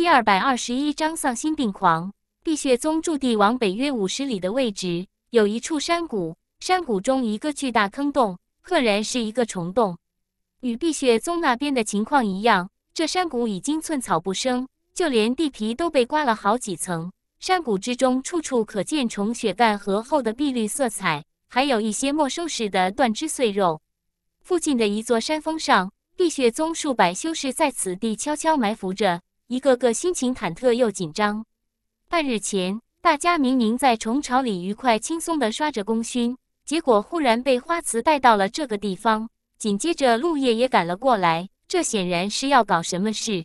第二百二十一章丧心病狂。碧血宗驻地往北约五十里的位置，有一处山谷，山谷中一个巨大坑洞，赫然是一个虫洞。与碧血宗那边的情况一样，这山谷已经寸草不生，就连地皮都被刮了好几层。山谷之中，处处可见虫血干涸后的碧绿色彩，还有一些没收时的断肢碎肉。附近的一座山峰上，碧血宗数百修士在此地悄悄埋伏着。一个个心情忐忑又紧张。半日前，大家明明在虫巢里愉快轻松的刷着功勋，结果忽然被花瓷带到了这个地方。紧接着，陆叶也赶了过来，这显然是要搞什么事。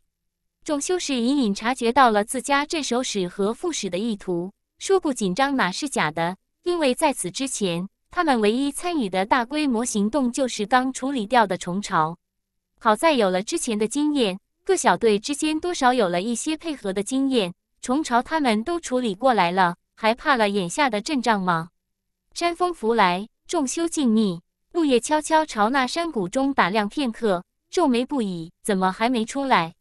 众修士隐隐察觉到了自家镇守使和副使的意图，说不紧张哪是假的？因为在此之前，他们唯一参与的大规模行动就是刚处理掉的虫巢。好在有了之前的经验。各小队之间多少有了一些配合的经验，虫巢他们都处理过来了，还怕了眼下的阵仗吗？山风拂来，众修静谧。陆叶悄悄朝那山谷中打量片刻，皱眉不已，怎么还没出来？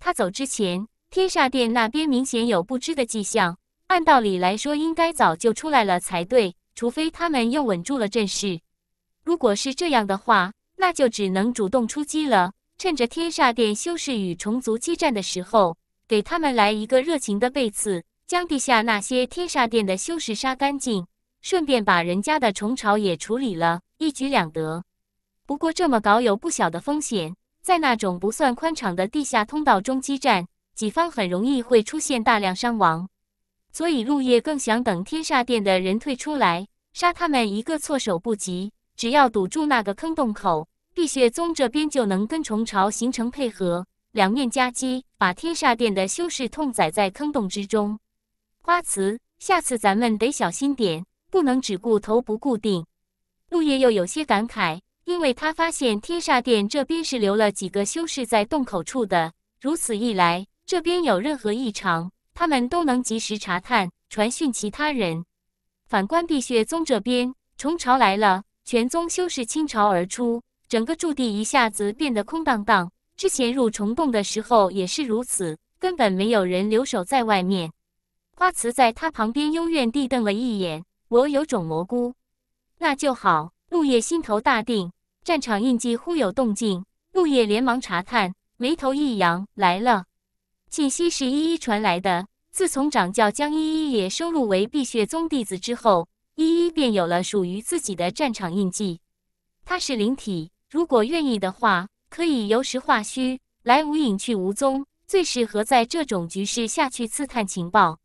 他走之前，天煞殿那边明显有不知的迹象，按道理来说应该早就出来了才对，除非他们又稳住了阵势。如果是这样的话，那就只能主动出击了。趁着天煞殿修士与虫族激战的时候，给他们来一个热情的背刺，将地下那些天煞殿的修士杀干净，顺便把人家的虫巢也处理了，一举两得。不过这么搞有不小的风险，在那种不算宽敞的地下通道中激战，己方很容易会出现大量伤亡。所以陆叶更想等天煞殿的人退出来，杀他们一个措手不及。只要堵住那个坑洞口。碧血宗这边就能跟虫巢形成配合，两面夹击，把天煞殿的修士痛宰在坑洞之中。花瓷，下次咱们得小心点，不能只顾头不固定。陆叶又有些感慨，因为他发现天煞殿这边是留了几个修士在洞口处的，如此一来，这边有任何异常，他们都能及时查探、传讯其他人。反观碧血宗这边，虫巢来了，全宗修士倾巢而出。整个驻地一下子变得空荡荡，之前入虫洞的时候也是如此，根本没有人留守在外面。花瓷在他旁边幽怨地瞪了一眼，我有种蘑菇，那就好。陆叶心头大定，战场印记忽有动静，陆叶连忙查探，眉头一扬，来了。信息是依依传来的。自从掌教将依依也收入为碧血宗弟子之后，依依便有了属于自己的战场印记。她是灵体。如果愿意的话，可以由实化虚，来无影去无踪，最适合在这种局势下去刺探情报。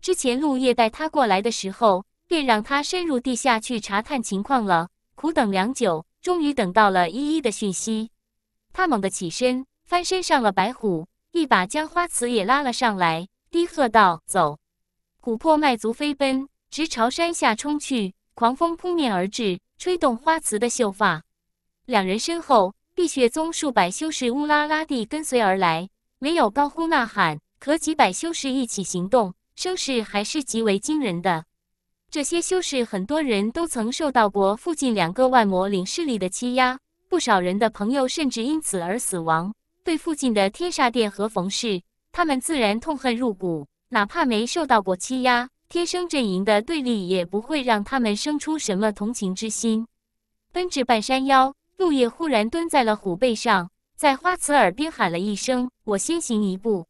之前陆叶带他过来的时候，便让他深入地下去查探情况了。苦等良久，终于等到了依依的讯息。他猛地起身，翻身上了白虎，一把将花瓷也拉了上来，低喝道：“走！”琥珀迈足飞奔，直朝山下冲去。狂风扑面而至，吹动花瓷的秀发。两人身后，碧血宗数百修士乌拉拉地跟随而来，没有高呼呐喊，可几百修士一起行动，声势还是极为惊人的。这些修士很多人都曾受到过附近两个万魔领势力的欺压，不少人的朋友甚至因此而死亡。对附近的天煞殿和冯氏，他们自然痛恨入骨。哪怕没受到过欺压，天生阵营的对立也不会让他们生出什么同情之心。奔至半山腰。陆叶忽然蹲在了虎背上，在花慈耳边喊了一声：“我先行一步，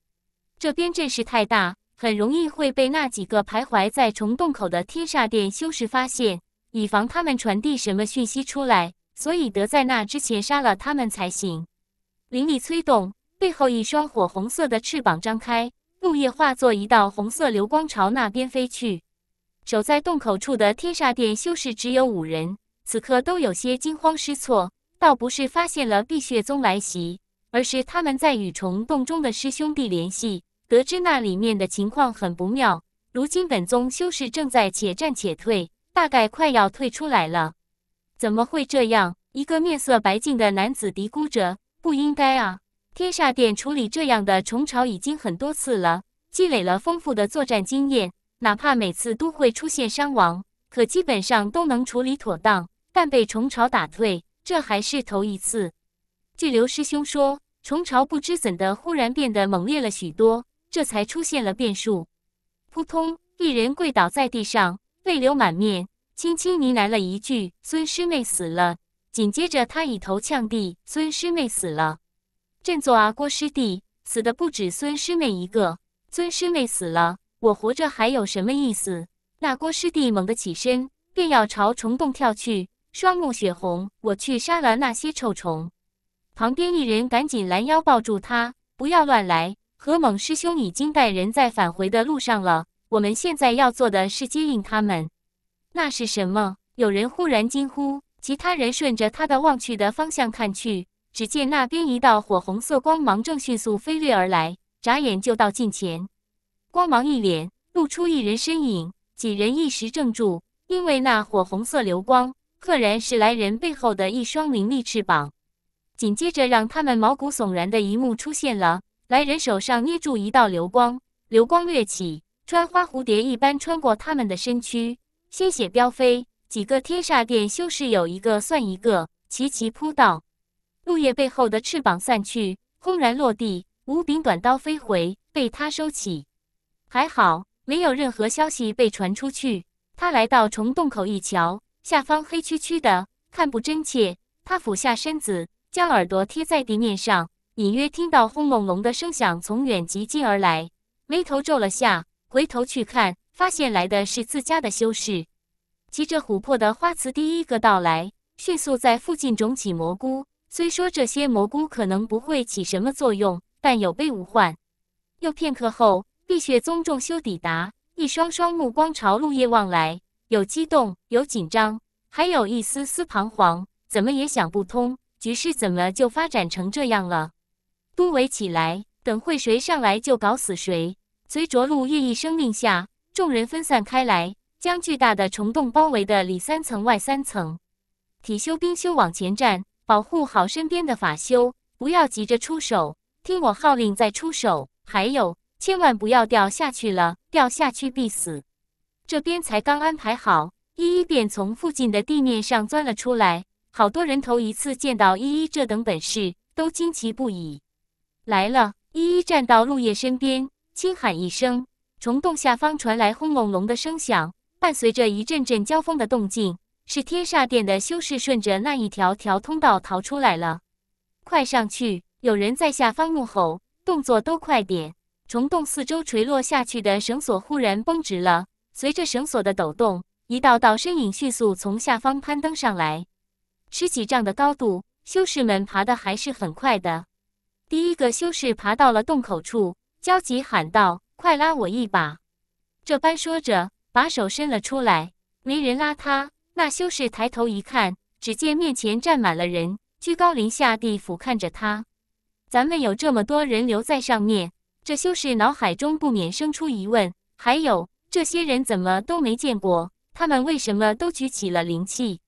这边阵势太大，很容易会被那几个徘徊在虫洞口的天煞殿修士发现，以防他们传递什么讯息出来，所以得在那之前杀了他们才行。”灵力催动，背后一双火红色的翅膀张开，陆叶化作一道红色流光朝那边飞去。守在洞口处的天煞殿修士只有五人。此刻都有些惊慌失措，倒不是发现了碧血宗来袭，而是他们在与虫洞中的师兄弟联系，得知那里面的情况很不妙。如今本宗修士正在且战且退，大概快要退出来了。怎么会这样？一个面色白净的男子嘀咕着：“不应该啊！天煞殿处理这样的虫潮已经很多次了，积累了丰富的作战经验，哪怕每次都会出现伤亡，可基本上都能处理妥当。”但被虫潮打退，这还是头一次。据刘师兄说，虫潮不知怎的忽然变得猛烈了许多，这才出现了变数。扑通，一人跪倒在地上，泪流满面，轻轻呢喃了一句：“孙师妹死了。”紧接着，他以头呛地：“孙师妹死了！”振作啊，郭师弟，死的不止孙师妹一个。孙师妹死了，我活着还有什么意思？那郭师弟猛地起身，便要朝虫洞跳去。双目血红，我去杀了那些臭虫！旁边一人赶紧拦腰抱住他，不要乱来。何猛师兄已经带人在返回的路上了，我们现在要做的是接应他们。那是什么？有人忽然惊呼，其他人顺着他的望去的方向看去，只见那边一道火红色光芒正迅速飞掠而来，眨眼就到近前。光芒一敛，露出一人身影，几人一时怔住，因为那火红色流光。赫然是来人背后的一双凌厉翅膀，紧接着让他们毛骨悚然的一幕出现了。来人手上捏住一道流光，流光跃起，穿花蝴蝶一般穿过他们的身躯，鲜血飙飞。几个天煞殿修士有一个算一个，齐齐扑倒。陆叶背后的翅膀散去，轰然落地，五柄短刀飞回，被他收起。还好，没有任何消息被传出去。他来到虫洞口一瞧。下方黑黢黢的，看不真切。他俯下身子，将耳朵贴在地面上，隐约听到轰隆隆的声响从远及近而来，眉头皱了下，回头去看，发现来的是自家的修士，骑着琥珀的花瓷第一个到来，迅速在附近种起蘑菇。虽说这些蘑菇可能不会起什么作用，但有备无患。又片刻后，碧血宗众修抵达，一双双目光朝陆夜望来。有激动，有紧张，还有一丝丝彷徨。怎么也想不通，局势怎么就发展成这样了？都围起来，等会谁上来就搞死谁！随着陆毅一声令下，众人分散开来，将巨大的虫洞包围的里三层外三层。体修、兵修往前站，保护好身边的法修，不要急着出手，听我号令再出手。还有，千万不要掉下去了，掉下去必死！这边才刚安排好，依依便从附近的地面上钻了出来。好多人头一次见到依依这等本事，都惊奇不已。来了，依依站到陆叶身边，轻喊一声。虫洞下方传来轰隆隆的声响，伴随着一阵阵交锋的动静，是天煞殿的修士顺着那一条条通道逃出来了。快上去！有人在下方怒吼，动作都快点！虫洞四周垂落下去的绳索忽然绷直了。随着绳索的抖动，一道道身影迅速从下方攀登上来。十几丈的高度，修士们爬的还是很快的。第一个修士爬到了洞口处，焦急喊道：“快拉我一把！”这般说着，把手伸了出来，没人拉他。那修士抬头一看，只见面前站满了人，居高临下地俯看着他。咱们有这么多人留在上面，这修士脑海中不免生出疑问：还有？这些人怎么都没见过？他们为什么都举起了灵气？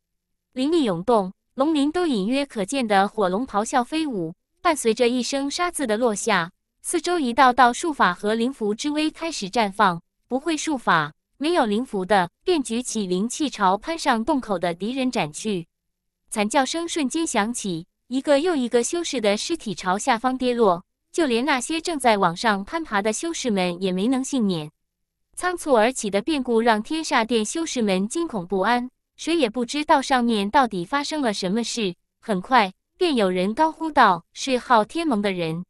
灵力涌动，龙鳞都隐约可见的火龙咆哮飞舞，伴随着一声沙子的落下，四周一道道术法和灵符之威开始绽放。不会术法、没有灵符的，便举起灵气朝攀上洞口的敌人斩去。惨叫声瞬间响起，一个又一个修士的尸体朝下方跌落，就连那些正在往上攀爬的修士们也没能幸免。仓促而起的变故让天煞殿修士们惊恐不安，谁也不知道上面到底发生了什么事。很快便有人高呼道：“是昊天盟的人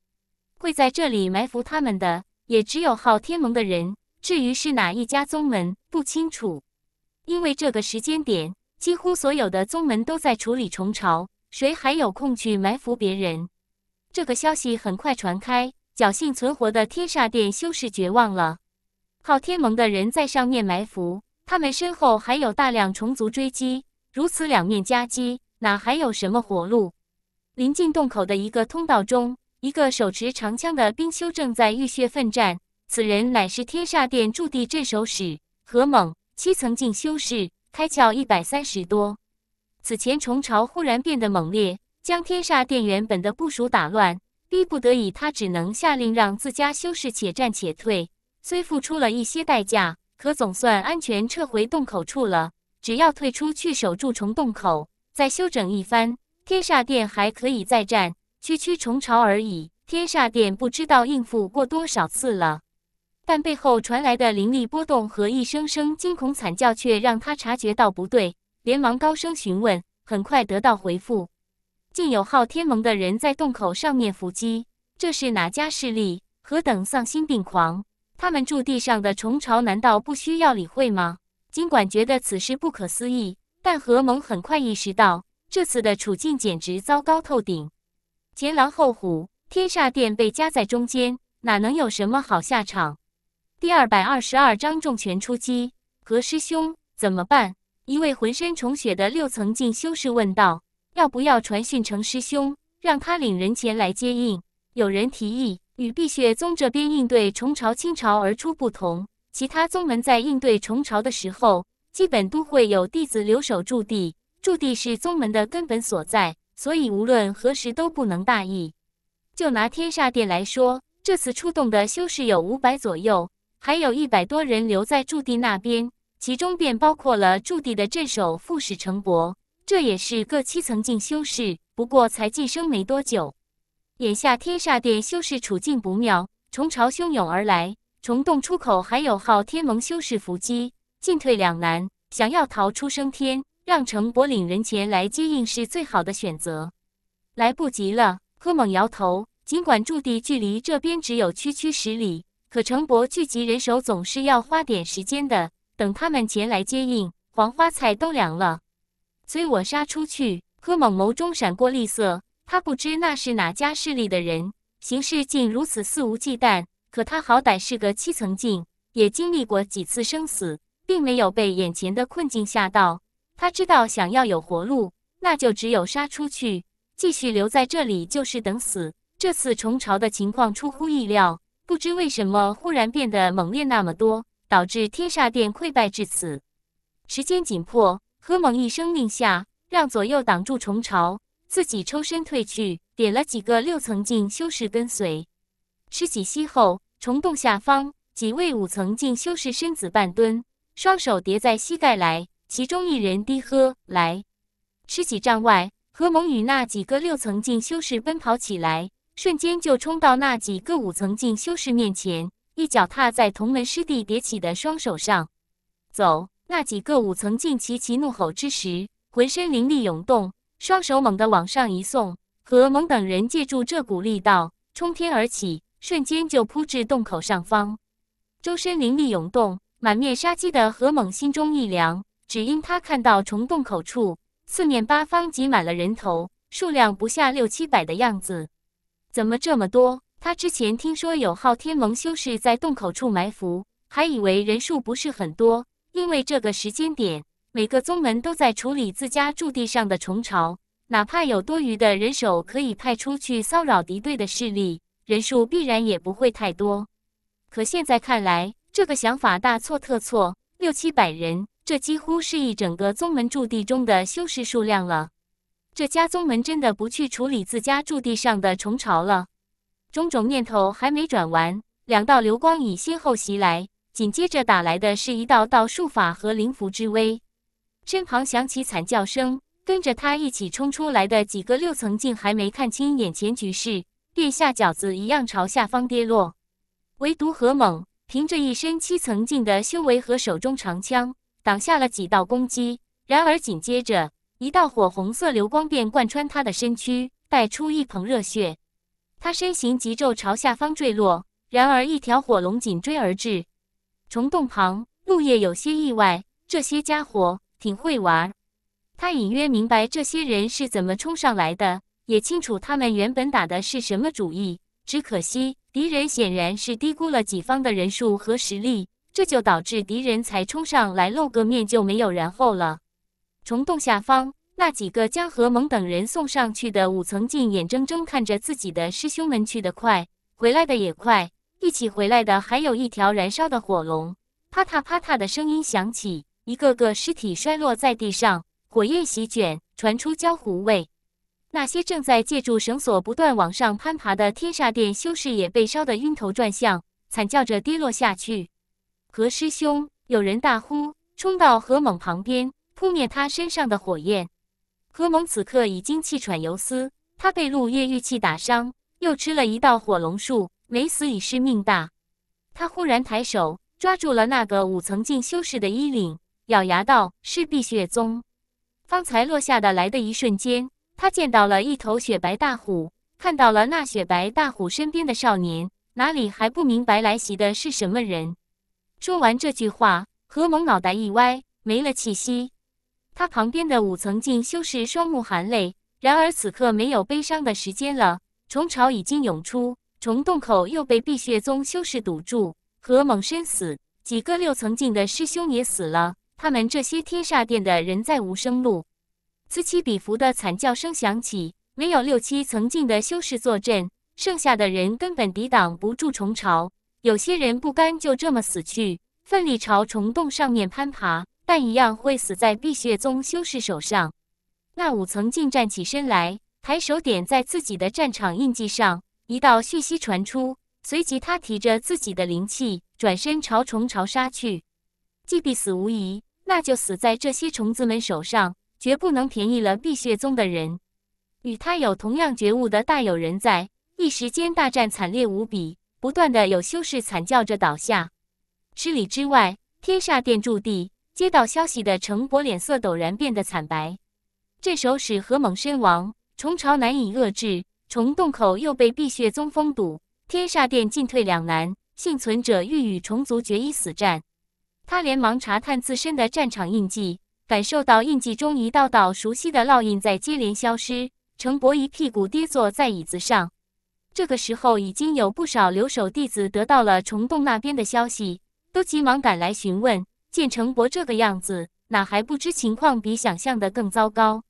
会在这里埋伏他们，的也只有昊天盟的人。至于是哪一家宗门，不清楚，因为这个时间点，几乎所有的宗门都在处理虫巢，谁还有空去埋伏别人？”这个消息很快传开，侥幸存活的天煞殿修士绝望了。昊天盟的人在上面埋伏，他们身后还有大量虫族追击，如此两面夹击，哪还有什么活路？临近洞口的一个通道中，一个手持长枪的冰修正在浴血奋战。此人乃是天煞殿驻地镇守使何猛，七层境修士，开窍一百三十多。此前虫潮忽然变得猛烈，将天煞殿原本的部署打乱，逼不得已，他只能下令让自家修士且战且退。虽付出了一些代价，可总算安全撤回洞口处了。只要退出去守住虫洞口，再休整一番，天煞殿还可以再战。区区虫巢而已，天煞殿不知道应付过多少次了。但背后传来的灵力波动和一声声惊恐惨叫却让他察觉到不对，连忙高声询问。很快得到回复，竟有昊天盟的人在洞口上面伏击。这是哪家势力？何等丧心病狂！他们住地上的虫巢难道不需要理会吗？尽管觉得此事不可思议，但何蒙很快意识到这次的处境简直糟糕透顶。前狼后虎，天煞殿被夹在中间，哪能有什么好下场？第二百二十二章重拳出击。何师兄怎么办？一位浑身虫血的六层境修士问道：“要不要传讯程师兄，让他领人前来接应？”有人提议。与碧血宗这边应对虫潮倾巢而出不同，其他宗门在应对虫潮的时候，基本都会有弟子留守驻地。驻地是宗门的根本所在，所以无论何时都不能大意。就拿天煞殿来说，这次出动的修士有五百左右，还有一百多人留在驻地那边，其中便包括了驻地的镇守副使程伯，这也是各七层境修士，不过才晋升没多久。眼下天煞殿修士处境不妙，虫潮汹涌而来，虫洞出口还有昊天盟修士伏击，进退两难。想要逃出升天，让程伯领人前来接应是最好的选择。来不及了，柯猛摇头。尽管驻地距离这边只有区区十里，可程伯聚集人手总是要花点时间的。等他们前来接应，黄花菜都凉了。催我杀出去！柯猛眸中闪过厉色。他不知那是哪家势力的人，行事竟如此肆无忌惮。可他好歹是个七层境，也经历过几次生死，并没有被眼前的困境吓到。他知道，想要有活路，那就只有杀出去。继续留在这里就是等死。这次虫潮的情况出乎意料，不知为什么忽然变得猛烈那么多，导致天煞殿溃败至此。时间紧迫，何猛一声令下，让左右挡住虫潮。自己抽身退去，点了几个六层镜修士跟随。吃几息后，虫洞下方几位五层镜修士身子半蹲，双手叠在膝盖来。其中一人低喝：“来！”吃几丈外，何蒙与那几个六层镜修士奔跑起来，瞬间就冲到那几个五层镜修士面前，一脚踏在同门师弟叠起的双手上。走！那几个五层镜齐齐怒吼之时，浑身灵力涌动。双手猛地往上一送，何猛等人借助这股力道冲天而起，瞬间就扑至洞口上方。周身灵力涌动，满面杀机的何猛心中一凉，只因他看到虫洞口处四面八方挤满了人头，数量不下六七百的样子。怎么这么多？他之前听说有昊天盟修士在洞口处埋伏，还以为人数不是很多，因为这个时间点。每个宗门都在处理自家驻地上的虫巢，哪怕有多余的人手可以派出去骚扰敌对的势力，人数必然也不会太多。可现在看来，这个想法大错特错。六七百人，这几乎是一整个宗门驻地中的修士数量了。这家宗门真的不去处理自家驻地上的虫巢了？种种念头还没转完，两道流光已先后袭来，紧接着打来的是一道道术法和灵符之威。身旁响起惨叫声，跟着他一起冲出来的几个六层镜还没看清眼前局势，便下饺子一样朝下方跌落。唯独何猛凭着一身七层镜的修为和手中长枪挡下了几道攻击，然而紧接着一道火红色流光便贯穿他的身躯，带出一捧热血。他身形急骤朝下方坠落，然而一条火龙紧追而至。虫洞旁，陆叶有些意外，这些家伙。挺会玩，他隐约明白这些人是怎么冲上来的，也清楚他们原本打的是什么主意。只可惜敌人显然是低估了己方的人数和实力，这就导致敌人才冲上来露个面就没有然后了。虫洞下方，那几个将何猛等人送上去的五层镜，眼睁睁看着自己的师兄们去得快，回来的也快。一起回来的还有一条燃烧的火龙，啪嗒啪嗒的声音响起。一个个尸体摔落在地上，火焰席卷，传出焦糊味。那些正在借助绳索不断往上攀爬的天煞殿修士也被烧得晕头转向，惨叫着跌落下去。何师兄，有人大呼，冲到何猛旁边，扑灭他身上的火焰。何猛此刻已经气喘游丝，他被陆夜玉气打伤，又吃了一道火龙术，没死已是命大。他忽然抬手抓住了那个五层镜修士的衣领。咬牙道：“是碧血宗，方才落下的来的一瞬间，他见到了一头雪白大虎，看到了那雪白大虎身边的少年，哪里还不明白来袭的是什么人？”说完这句话，何猛脑袋一歪，没了气息。他旁边的五层境修士双目含泪，然而此刻没有悲伤的时间了，虫潮已经涌出，虫洞口又被碧血宗修士堵住，何猛身死，几个六层境的师兄也死了。他们这些天煞殿的人再无生路，此起彼伏的惨叫声响起。没有六七层境的修士坐镇，剩下的人根本抵挡不住虫潮。有些人不甘就这么死去，奋力朝虫洞上面攀爬，但一样会死在碧血宗修士手上。那五层境站起身来，抬手点在自己的战场印记上，一道讯息传出。随即，他提着自己的灵气，转身朝虫巢杀去，既必死无疑。那就死在这些虫子们手上，绝不能便宜了碧血宗的人。与他有同样觉悟的大有人在，一时间大战惨烈无比，不断的有修士惨叫着倒下。十里之外，天煞殿驻地接到消息的程伯脸色陡然变得惨白。这守使何猛身亡，虫巢难以遏制，虫洞口又被碧血宗封堵，天煞殿进退两难，幸存者欲与虫族决一死战。他连忙查探自身的战场印记，感受到印记中一道道熟悉的烙印在接连消失。程博一屁股跌坐在椅子上。这个时候，已经有不少留守弟子得到了虫洞那边的消息，都急忙赶来询问。见程博这个样子，哪还不知情况比想象的更糟糕？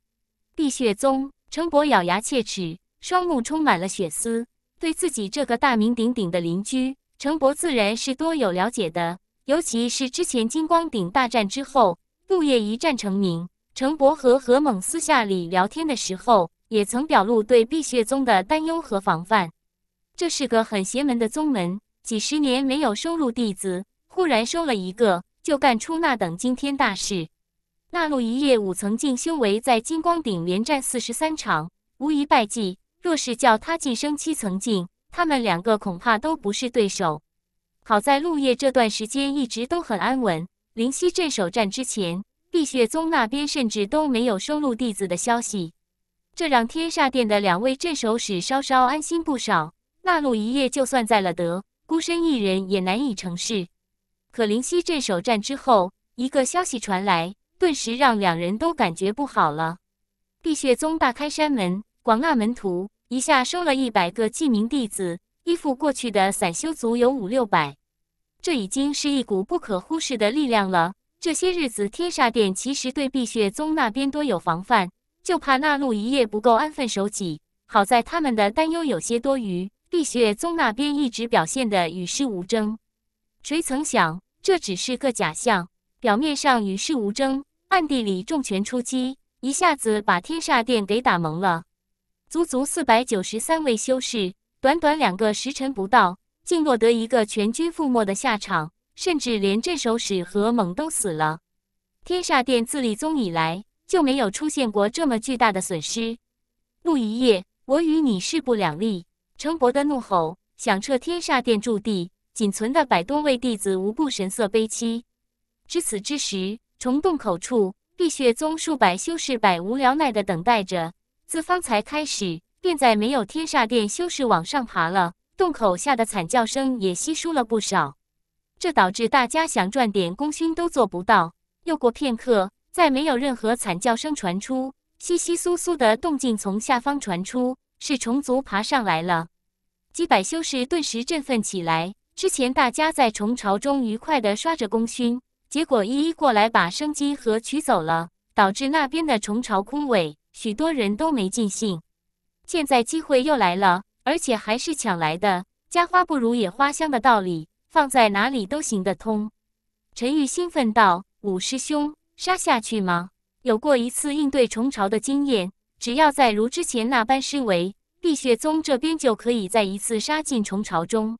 碧血宗，程博咬牙切齿，双目充满了血丝。对自己这个大名鼎鼎的邻居，程博自然是多有了解的。尤其是之前金光顶大战之后，陆叶一战成名。程伯和何猛私下里聊天的时候，也曾表露对碧血宗的担忧和防范。这是个很邪门的宗门，几十年没有收入弟子，忽然收了一个，就干出那等惊天大事。那陆一夜五层镜修为，在金光顶连战四十三场，无一败绩。若是叫他晋升七层镜，他们两个恐怕都不是对手。好在陆叶这段时间一直都很安稳。灵溪镇守战之前，碧血宗那边甚至都没有收录弟子的消息，这让天煞殿的两位镇守使稍稍安心不少。那陆一叶就算在了德，孤身一人也难以成事。可灵溪镇守战之后，一个消息传来，顿时让两人都感觉不好了。碧血宗大开山门，广纳门徒，一下收了一百个记名弟子。依附过去的散修族有五六百，这已经是一股不可忽视的力量了。这些日子，天煞殿其实对碧血宗那边多有防范，就怕那路一夜不够安分守己。好在他们的担忧有些多余，碧血宗那边一直表现的与世无争。谁曾想，这只是个假象，表面上与世无争，暗地里重拳出击，一下子把天煞殿给打蒙了，足足四百九十三位修士。短短两个时辰不到，竟落得一个全军覆没的下场，甚至连镇守使何猛都死了。天煞殿自立宗以来，就没有出现过这么巨大的损失。陆一夜，我与你势不两立！程伯的怒吼响彻天煞殿驻地，仅存的百多位弟子无不神色悲戚。至此之时，虫洞口处，碧血宗数百修士百无聊赖地等待着。自方才开始。现在没有天煞殿修士往上爬了，洞口下的惨叫声也稀疏了不少。这导致大家想赚点功勋都做不到。又过片刻，再没有任何惨叫声传出，窸窸窣窣的动静从下方传出，是虫族爬上来了。几百修士顿时振奋起来。之前大家在虫巢中愉快地刷着功勋，结果一一过来把生机盒取走了，导致那边的虫巢枯萎，许多人都没尽兴。现在机会又来了，而且还是抢来的。家花不如野花香的道理，放在哪里都行得通。陈玉兴奋道：“五师兄，杀下去吗？有过一次应对虫巢的经验，只要再如之前那般施为，碧血宗这边就可以再一次杀进虫巢中。”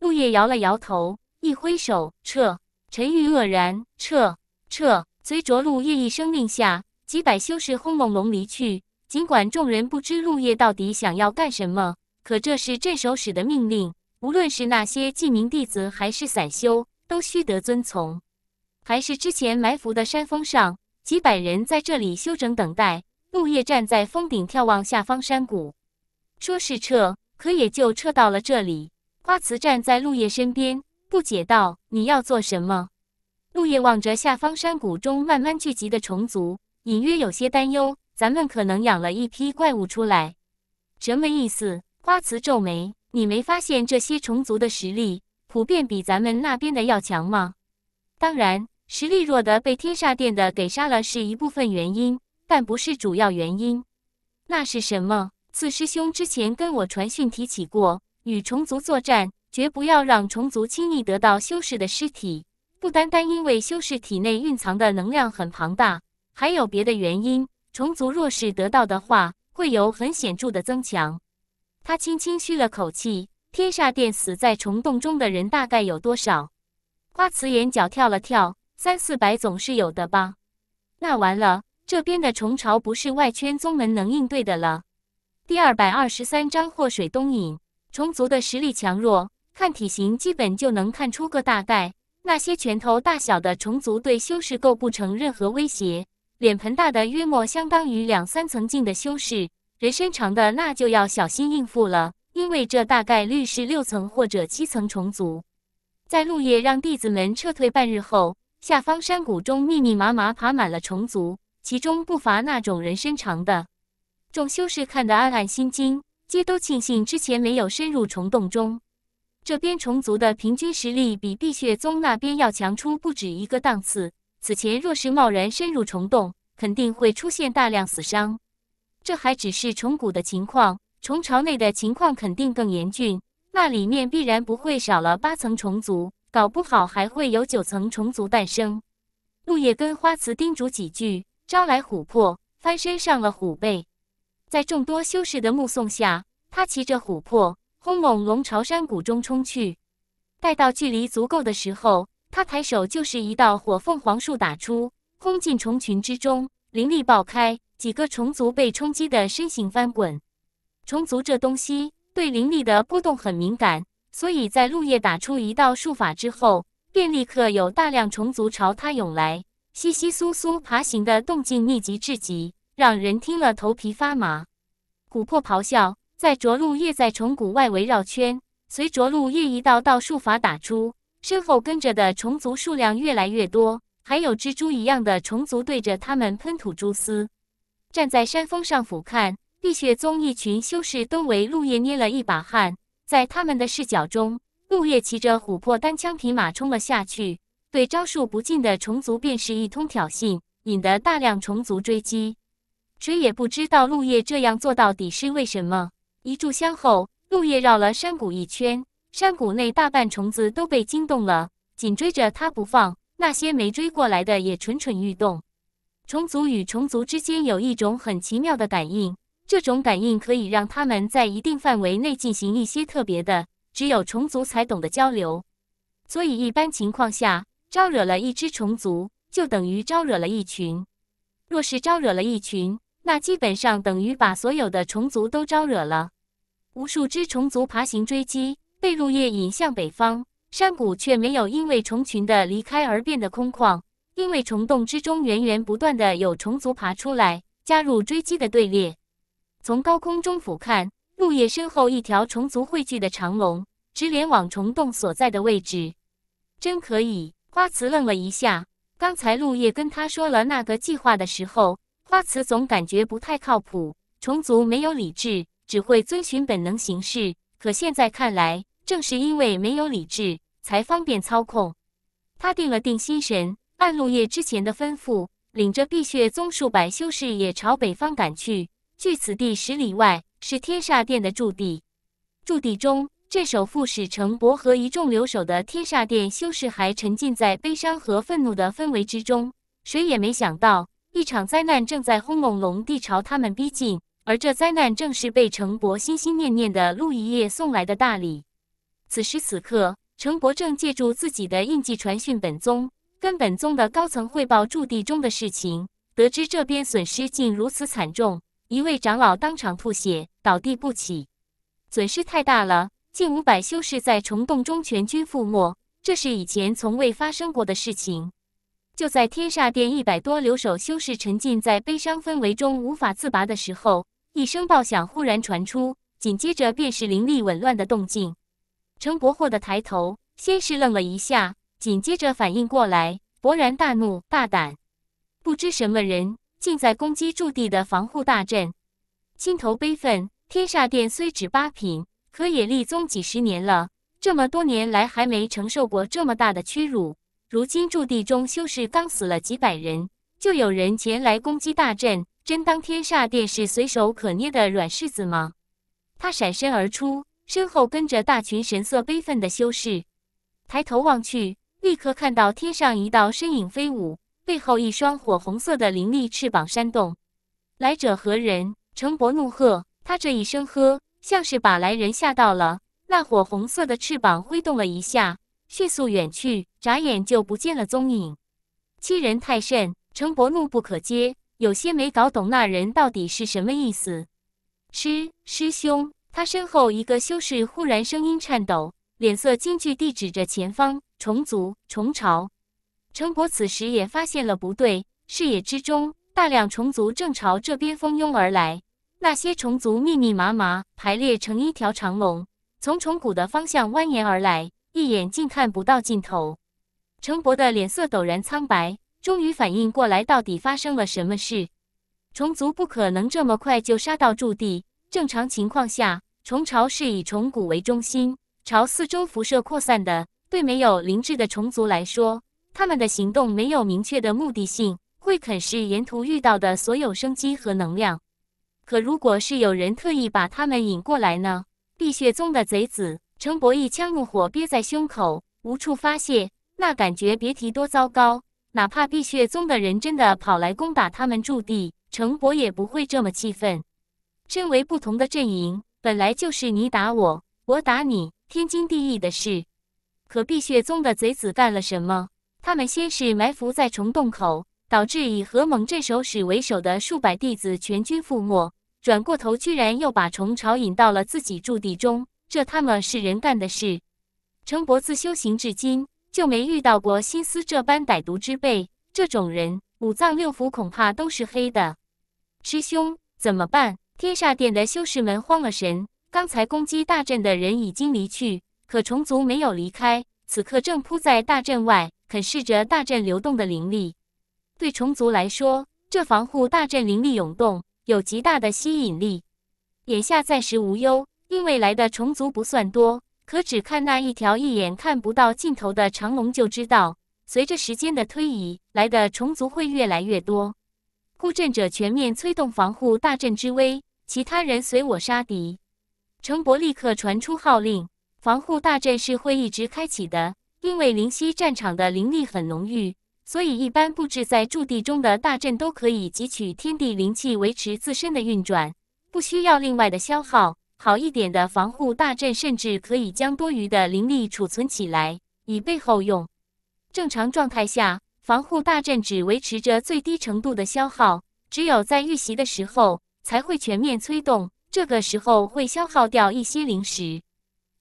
陆叶摇了摇头，一挥手，撤。陈玉愕然：“撤，撤！”随着陆叶一声令下，几百修士轰隆隆离去。尽管众人不知陆叶到底想要干什么，可这是镇守使的命令，无论是那些记名弟子还是散修，都须得遵从。还是之前埋伏的山峰上，几百人在这里休整等待。陆叶站在峰顶眺望下方山谷，说是撤，可也就撤到了这里。花瓷站在陆叶身边，不解道：“你要做什么？”陆叶望着下方山谷中慢慢聚集的虫族，隐约有些担忧。咱们可能养了一批怪物出来，什么意思？花瓷皱眉：“你没发现这些虫族的实力普遍比咱们那边的要强吗？”当然，实力弱的被天煞殿的给杀了是一部分原因，但不是主要原因。那是什么？次师兄之前跟我传讯提起过，与虫族作战，绝不要让虫族轻易得到修士的尸体，不单单因为修士体内蕴藏的能量很庞大，还有别的原因。虫族若是得到的话，会有很显著的增强。他轻轻吁了口气。天煞殿死在虫洞中的人大概有多少？花慈眼角跳了跳，三四百总是有的吧。那完了，这边的虫潮不是外圈宗门能应对的了。第二百二十三章祸水东引。虫族的实力强弱，看体型基本就能看出个大概。那些拳头大小的虫族对修士构不成任何威胁。脸盆大的约莫相当于两三层镜的修士，人身长的那就要小心应付了，因为这大概率是六层或者七层虫族。在陆叶让弟子们撤退半日后，下方山谷中密密麻麻爬满了虫族，其中不乏那种人身长的。众修士看得暗暗心惊，皆都庆幸之前没有深入虫洞中。这边虫族的平均实力比碧血宗那边要强出不止一个档次。此前若是贸然深入虫洞，肯定会出现大量死伤。这还只是虫谷的情况，虫巢内的情况肯定更严峻。那里面必然不会少了八层虫族，搞不好还会有九层虫族诞生。陆叶跟花瓷叮嘱几句，招来琥珀，翻身上了虎背，在众多修士的目送下，他骑着琥珀，轰隆隆朝山谷中冲去。待到距离足够的时候。他抬手就是一道火凤凰术打出，轰进虫群之中，灵力爆开，几个虫族被冲击的身形翻滚。虫族这东西对灵力的波动很敏感，所以在陆叶打出一道术法之后，便立刻有大量虫族朝他涌来，窸窸窣窣爬行的动静密集至极，让人听了头皮发麻。琥珀咆哮，在着陆叶在虫谷外围绕圈，随着陆叶一道道术法打出。身后跟着的虫族数量越来越多，还有蜘蛛一样的虫族对着他们喷吐蛛丝。站在山峰上俯瞰，碧血宗一群修士都为陆叶捏了一把汗。在他们的视角中，陆叶骑着琥珀单枪匹马冲了下去，对招数不尽的虫族便是一通挑衅，引得大量虫族追击。谁也不知道陆叶这样做到底是为什么。一炷香后，陆叶绕了山谷一圈。山谷内大半虫子都被惊动了，紧追着他不放。那些没追过来的也蠢蠢欲动。虫族与虫族之间有一种很奇妙的感应，这种感应可以让他们在一定范围内进行一些特别的。只有虫族才懂得交流，所以一般情况下，招惹了一只虫族，就等于招惹了一群。若是招惹了一群，那基本上等于把所有的虫族都招惹了。无数只虫族爬行追击。被入夜引向北方山谷，却没有因为虫群的离开而变得空旷，因为虫洞之中源源不断的有虫族爬出来，加入追击的队列。从高空中俯瞰，入夜身后一条虫族汇聚的长龙，直连往虫洞所在的位置。真可以！花瓷愣了一下，刚才陆叶跟他说了那个计划的时候，花瓷总感觉不太靠谱。虫族没有理智，只会遵循本能行事，可现在看来。正是因为没有理智，才方便操控。他定了定心神，按陆夜之前的吩咐，领着碧血宗数百修士也朝北方赶去。距此地十里外是天煞殿的驻地。驻地中，镇守副使程伯和一众留守的天煞殿修士还沉浸在悲伤和愤怒的氛围之中。谁也没想到，一场灾难正在轰隆隆地朝他们逼近。而这灾难，正是被程伯心心念念的陆一夜送来的大礼。此时此刻，陈伯正借助自己的印记传讯本宗，跟本宗的高层汇报驻地中的事情。得知这边损失竟如此惨重，一位长老当场吐血倒地不起，损失太大了，近五百修士在虫洞中全军覆没，这是以前从未发生过的事情。就在天煞殿一百多留守修士沉浸在悲伤氛围中无法自拔的时候，一声爆响忽然传出，紧接着便是灵力紊乱的动静。程伯霍的抬头，先是愣了一下，紧接着反应过来，勃然大怒：“大胆！不知什么人竟在攻击驻地的防护大阵！”心头悲愤。天煞殿虽只八品，可也立宗几十年了，这么多年来还没承受过这么大的屈辱。如今驻地中修士刚死了几百人，就有人前来攻击大阵，真当天煞殿是随手可捏的软柿子吗？他闪身而出。身后跟着大群神色悲愤的修士，抬头望去，立刻看到天上一道身影飞舞，背后一双火红色的凌厉翅膀扇动。来者何人？程伯怒喝。他这一声喝，像是把来人吓到了。那火红色的翅膀挥动了一下，迅速远去，眨眼就不见了踪影。欺人太甚！程伯怒不可接，有些没搞懂那人到底是什么意思。师师兄。他身后一个修士忽然声音颤抖，脸色惊惧地指着前方虫族、虫巢。程伯此时也发现了不对，视野之中大量虫族正朝这边蜂拥而来。那些虫族密密麻麻排列成一条长龙，从虫谷的方向蜿蜒而来，一眼竟看不到尽头。程伯的脸色陡然苍白，终于反应过来到底发生了什么事。虫族不可能这么快就杀到驻地，正常情况下。虫巢是以虫谷为中心，朝四周辐射扩散的。对没有灵智的虫族来说，他们的行动没有明确的目的性，会啃食沿途遇到的所有生机和能量。可如果是有人特意把他们引过来呢？碧血宗的贼子程博一腔怒火憋在胸口，无处发泄，那感觉别提多糟糕。哪怕碧血宗的人真的跑来攻打他们驻地，程博也不会这么气愤。身为不同的阵营。本来就是你打我，我打你，天经地义的事。可碧血宗的贼子干了什么？他们先是埋伏在虫洞口，导致以何猛镇守使为首的数百弟子全军覆没。转过头，居然又把虫巢引到了自己驻地中，这他妈是人干的事？程伯自修行至今，就没遇到过心思这般歹毒之辈。这种人，五脏六腑恐怕都是黑的。师兄，怎么办？天煞殿的修士们慌了神。刚才攻击大阵的人已经离去，可虫族没有离开，此刻正扑在大阵外，啃噬着大阵流动的灵力。对虫族来说，这防护大阵灵力涌动有极大的吸引力。眼下暂时无忧，因为来的虫族不算多。可只看那一条一眼看不到尽头的长龙，就知道随着时间的推移，来的虫族会越来越多。护阵者全面催动防护大阵之威。其他人随我杀敌。程伯立刻传出号令，防护大阵是会一直开启的。因为灵犀战场的灵力很浓郁，所以一般布置在驻地中的大阵都可以汲取天地灵气维持自身的运转，不需要另外的消耗。好一点的防护大阵甚至可以将多余的灵力储存起来，以备后用。正常状态下，防护大阵只维持着最低程度的消耗，只有在遇袭的时候。才会全面催动，这个时候会消耗掉一些灵石。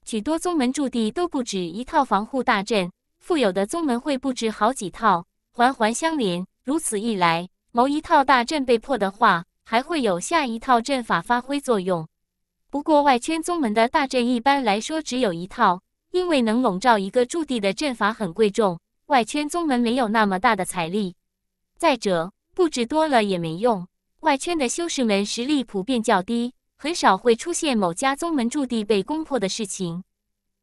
许多宗门驻地都不止一套防护大阵，富有的宗门会布置好几套，环环相连。如此一来，某一套大阵被破的话，还会有下一套阵法发挥作用。不过外圈宗门的大阵一般来说只有一套，因为能笼罩一个驻地的阵法很贵重，外圈宗门没有那么大的财力。再者，布置多了也没用。外圈的修士们实力普遍较低，很少会出现某家宗门驻地被攻破的事情。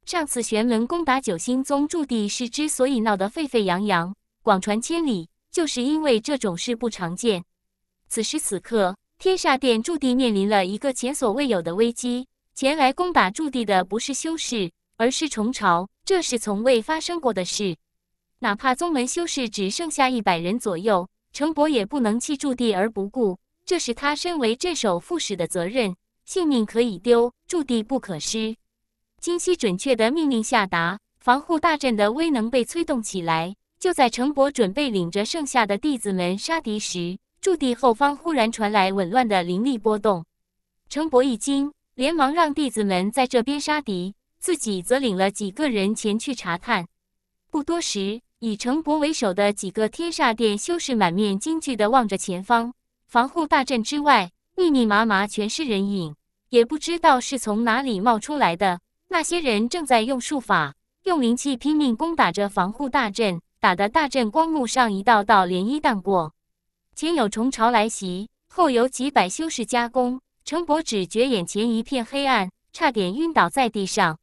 上次玄门攻打九星宗驻地是之所以闹得沸沸扬扬、广传千里，就是因为这种事不常见。此时此刻，天煞殿驻地面临了一个前所未有的危机：前来攻打驻地的不是修士，而是虫巢，这是从未发生过的事。哪怕宗门修士只剩下一百人左右，程伯也不能弃驻地而不顾。这是他身为镇守副使的责任，性命可以丢，驻地不可失。清晰准确的命令下达，防护大阵的威能被催动起来。就在程伯准备领着剩下的弟子们杀敌时，驻地后方忽然传来紊乱的灵力波动。程伯一惊，连忙让弟子们在这边杀敌，自己则领了几个人前去查探。不多时，以程伯为首的几个天煞殿修士满面惊惧的望着前方。防护大阵之外，密密麻麻全是人影，也不知道是从哪里冒出来的。那些人正在用术法，用灵气拼命攻打着防护大阵，打的大阵光幕上一道道涟漪荡过。前有虫潮来袭，后有几百修士加攻，程伯只觉眼前一片黑暗，差点晕倒在地上。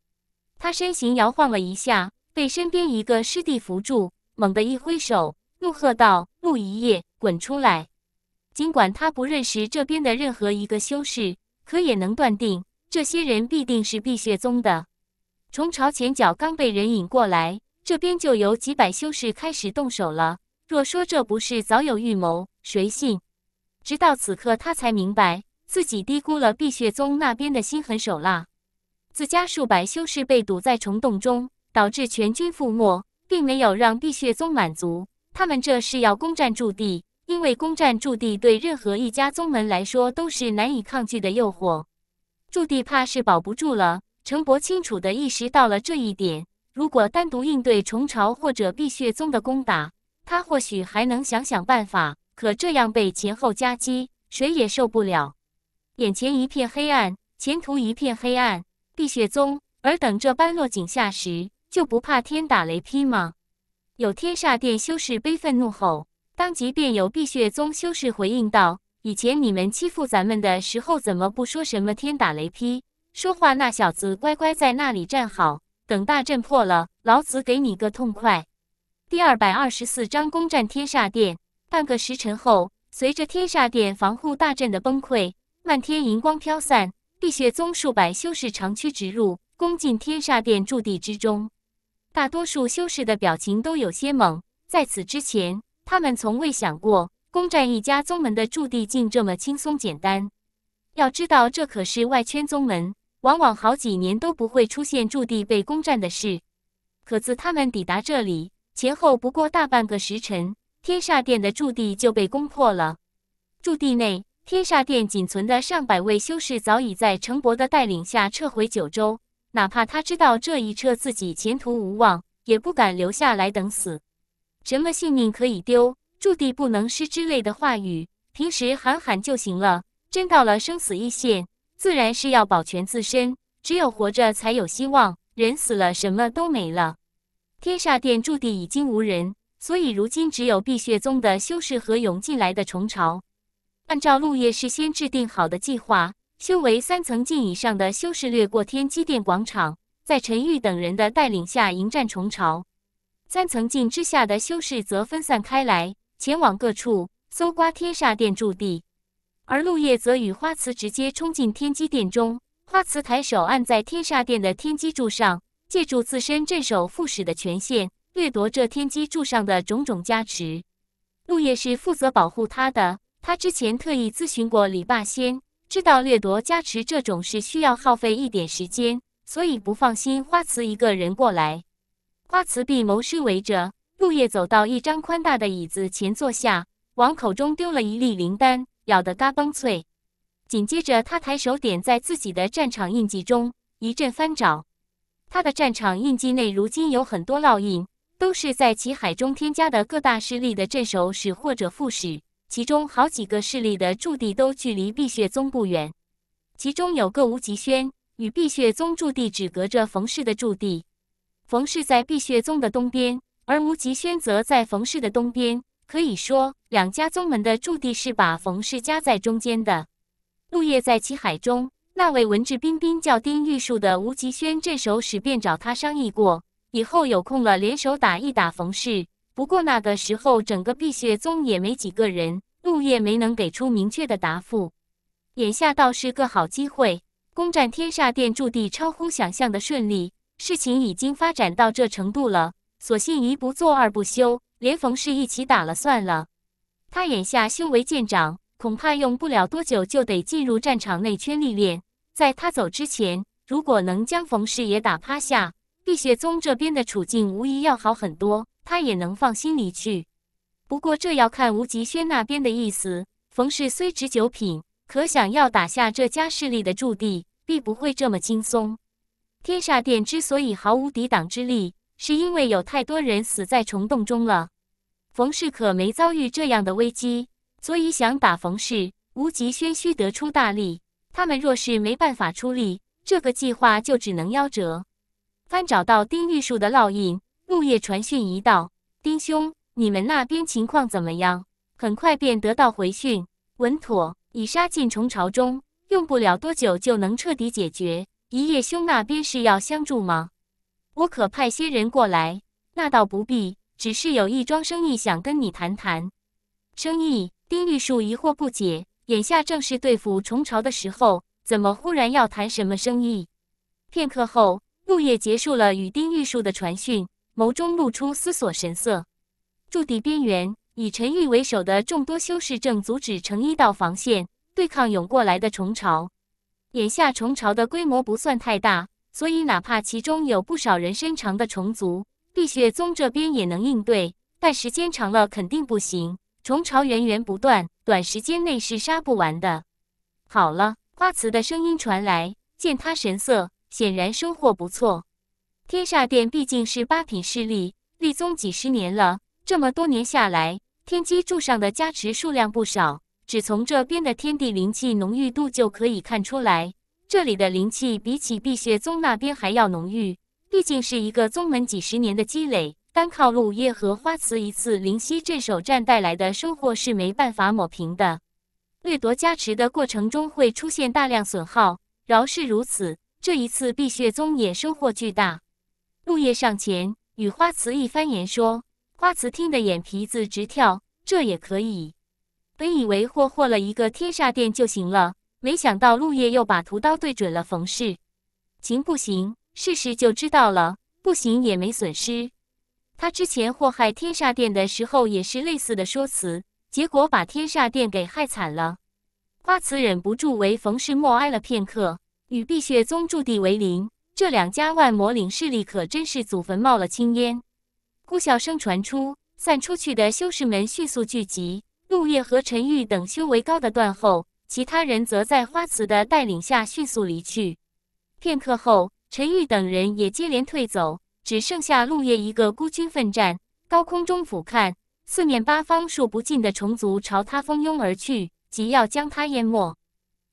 他身形摇晃了一下，被身边一个师弟扶住，猛地一挥手，怒喝道：“陆一叶，滚出来！”尽管他不认识这边的任何一个修士，可也能断定这些人必定是碧血宗的。虫巢前脚刚被人引过来，这边就有几百修士开始动手了。若说这不是早有预谋，谁信？直到此刻，他才明白自己低估了碧血宗那边的心狠手辣。自家数百修士被堵在虫洞中，导致全军覆没，并没有让碧血宗满足。他们这是要攻占驻地。因为攻占驻地对任何一家宗门来说都是难以抗拒的诱惑，驻地怕是保不住了。程伯清楚的意识到了这一点，如果单独应对虫巢或者碧血宗的攻打，他或许还能想想办法。可这样被前后夹击，谁也受不了。眼前一片黑暗，前途一片黑暗。碧血宗，尔等这般落井下石，就不怕天打雷劈吗？有天煞殿修士悲愤怒吼。当即便有碧血宗修士回应道：“以前你们欺负咱们的时候，怎么不说什么天打雷劈？说话那小子乖乖在那里站好，等大阵破了，老子给你个痛快。”第二百二十四章攻占天煞殿。半个时辰后，随着天煞殿防护大阵的崩溃，漫天银光飘散，碧血宗数百修士长驱直入，攻进天煞殿驻地之中。大多数修士的表情都有些懵，在此之前。他们从未想过攻占一家宗门的驻地竟这么轻松简单。要知道，这可是外圈宗门，往往好几年都不会出现驻地被攻占的事。可自他们抵达这里前后不过大半个时辰，天煞殿的驻地就被攻破了。驻地内，天煞殿仅存的上百位修士早已在程伯的带领下撤回九州。哪怕他知道这一撤自己前途无望，也不敢留下来等死。什么性命可以丢，驻地不能失之类的话语，平时喊喊就行了。真到了生死一线，自然是要保全自身，只有活着才有希望。人死了，什么都没了。天煞殿驻地已经无人，所以如今只有碧血宗的修士和涌进来的虫巢。按照陆叶事先制定好的计划，修为三层境以上的修士掠过天机殿广场，在陈玉等人的带领下迎战虫巢。三层镜之下的修士则分散开来，前往各处搜刮天煞殿驻地。而陆叶则与花慈直接冲进天机殿中。花慈抬手按在天煞殿的天机柱上，借助自身镇守副使的权限，掠夺这天机柱上的种种加持。陆叶是负责保护他的，他之前特意咨询过李霸仙，知道掠夺加持这种事需要耗费一点时间，所以不放心花慈一个人过来。花瓷壁谋师围着，陆夜走到一张宽大的椅子前坐下，往口中丢了一粒灵丹，咬得嘎嘣脆。紧接着，他抬手点在自己的战场印记中，一阵翻找。他的战场印记内如今有很多烙印，都是在其海中添加的各大势力的镇守使或者副使，其中好几个势力的驻地都距离碧血宗不远。其中有个无极轩，与碧血宗驻地只隔着冯氏的驻地。冯氏在碧血宗的东边，而吴极轩则在冯氏的东边，可以说两家宗门的驻地是把冯氏夹在中间的。陆叶在其海中，那位文质彬彬叫丁玉树的吴极轩镇守使便找他商议过，以后有空了联手打一打冯氏。不过那个时候整个碧血宗也没几个人，陆叶没能给出明确的答复。眼下倒是个好机会，攻占天煞殿驻地超乎想象的顺利。事情已经发展到这程度了，索性一不做二不休，连冯氏一起打了算了。他眼下修为渐长，恐怕用不了多久就得进入战场内圈历练。在他走之前，如果能将冯氏也打趴下，碧血宗这边的处境无疑要好很多，他也能放心离去。不过这要看吴极轩那边的意思。冯氏虽只九品，可想要打下这家势力的驻地，必不会这么轻松。天煞殿之所以毫无抵挡之力，是因为有太多人死在虫洞中了。冯氏可没遭遇这样的危机，所以想打冯氏，无极轩须得出大力。他们若是没办法出力，这个计划就只能夭折。翻找到丁玉树的烙印，木叶传讯一道：“丁兄，你们那边情况怎么样？”很快便得到回讯：“稳妥，已杀进虫巢中，用不了多久就能彻底解决。”一叶兄那边是要相助吗？我可派些人过来。那倒不必，只是有一桩生意想跟你谈谈。生意？丁玉树疑惑不解。眼下正是对付虫巢的时候，怎么忽然要谈什么生意？片刻后，木叶结束了与丁玉树的传讯，眸中露出思索神色。驻地边缘，以陈玉为首的众多修士正阻止成一道防线，对抗涌过来的虫巢。眼下虫巢的规模不算太大，所以哪怕其中有不少人身长的虫族，碧血宗这边也能应对。但时间长了肯定不行，虫巢源源不断，短时间内是杀不完的。好了，花瓷的声音传来，见他神色，显然收获不错。天煞殿毕竟是八品势力，立宗几十年了，这么多年下来，天机柱上的加持数量不少。只从这边的天地灵气浓郁度就可以看出来，这里的灵气比起碧血宗那边还要浓郁。毕竟是一个宗门几十年的积累，单靠陆叶和花瓷一次灵犀镇守战带来的收获是没办法抹平的。掠夺加持的过程中会出现大量损耗，饶是如此，这一次碧血宗也收获巨大。陆叶上前与花瓷一番言说，花瓷听得眼皮子直跳，这也可以。本以为霍霍了一个天煞殿就行了，没想到陆夜又把屠刀对准了冯氏。行不行？试试就知道了。不行也没损失。他之前祸害天煞殿的时候也是类似的说辞，结果把天煞殿给害惨了。花慈忍不住为冯氏默哀了片刻。与碧血宗驻地为邻，这两家万魔领势力可真是祖坟冒了青烟。呼啸声传出，散出去的修士们迅速聚集。陆叶和陈玉等修为高的断后，其他人则在花瓷的带领下迅速离去。片刻后，陈玉等人也接连退走，只剩下陆叶一个孤军奋战。高空中俯瞰，四面八方数不尽的虫族朝他蜂拥而去，即要将他淹没。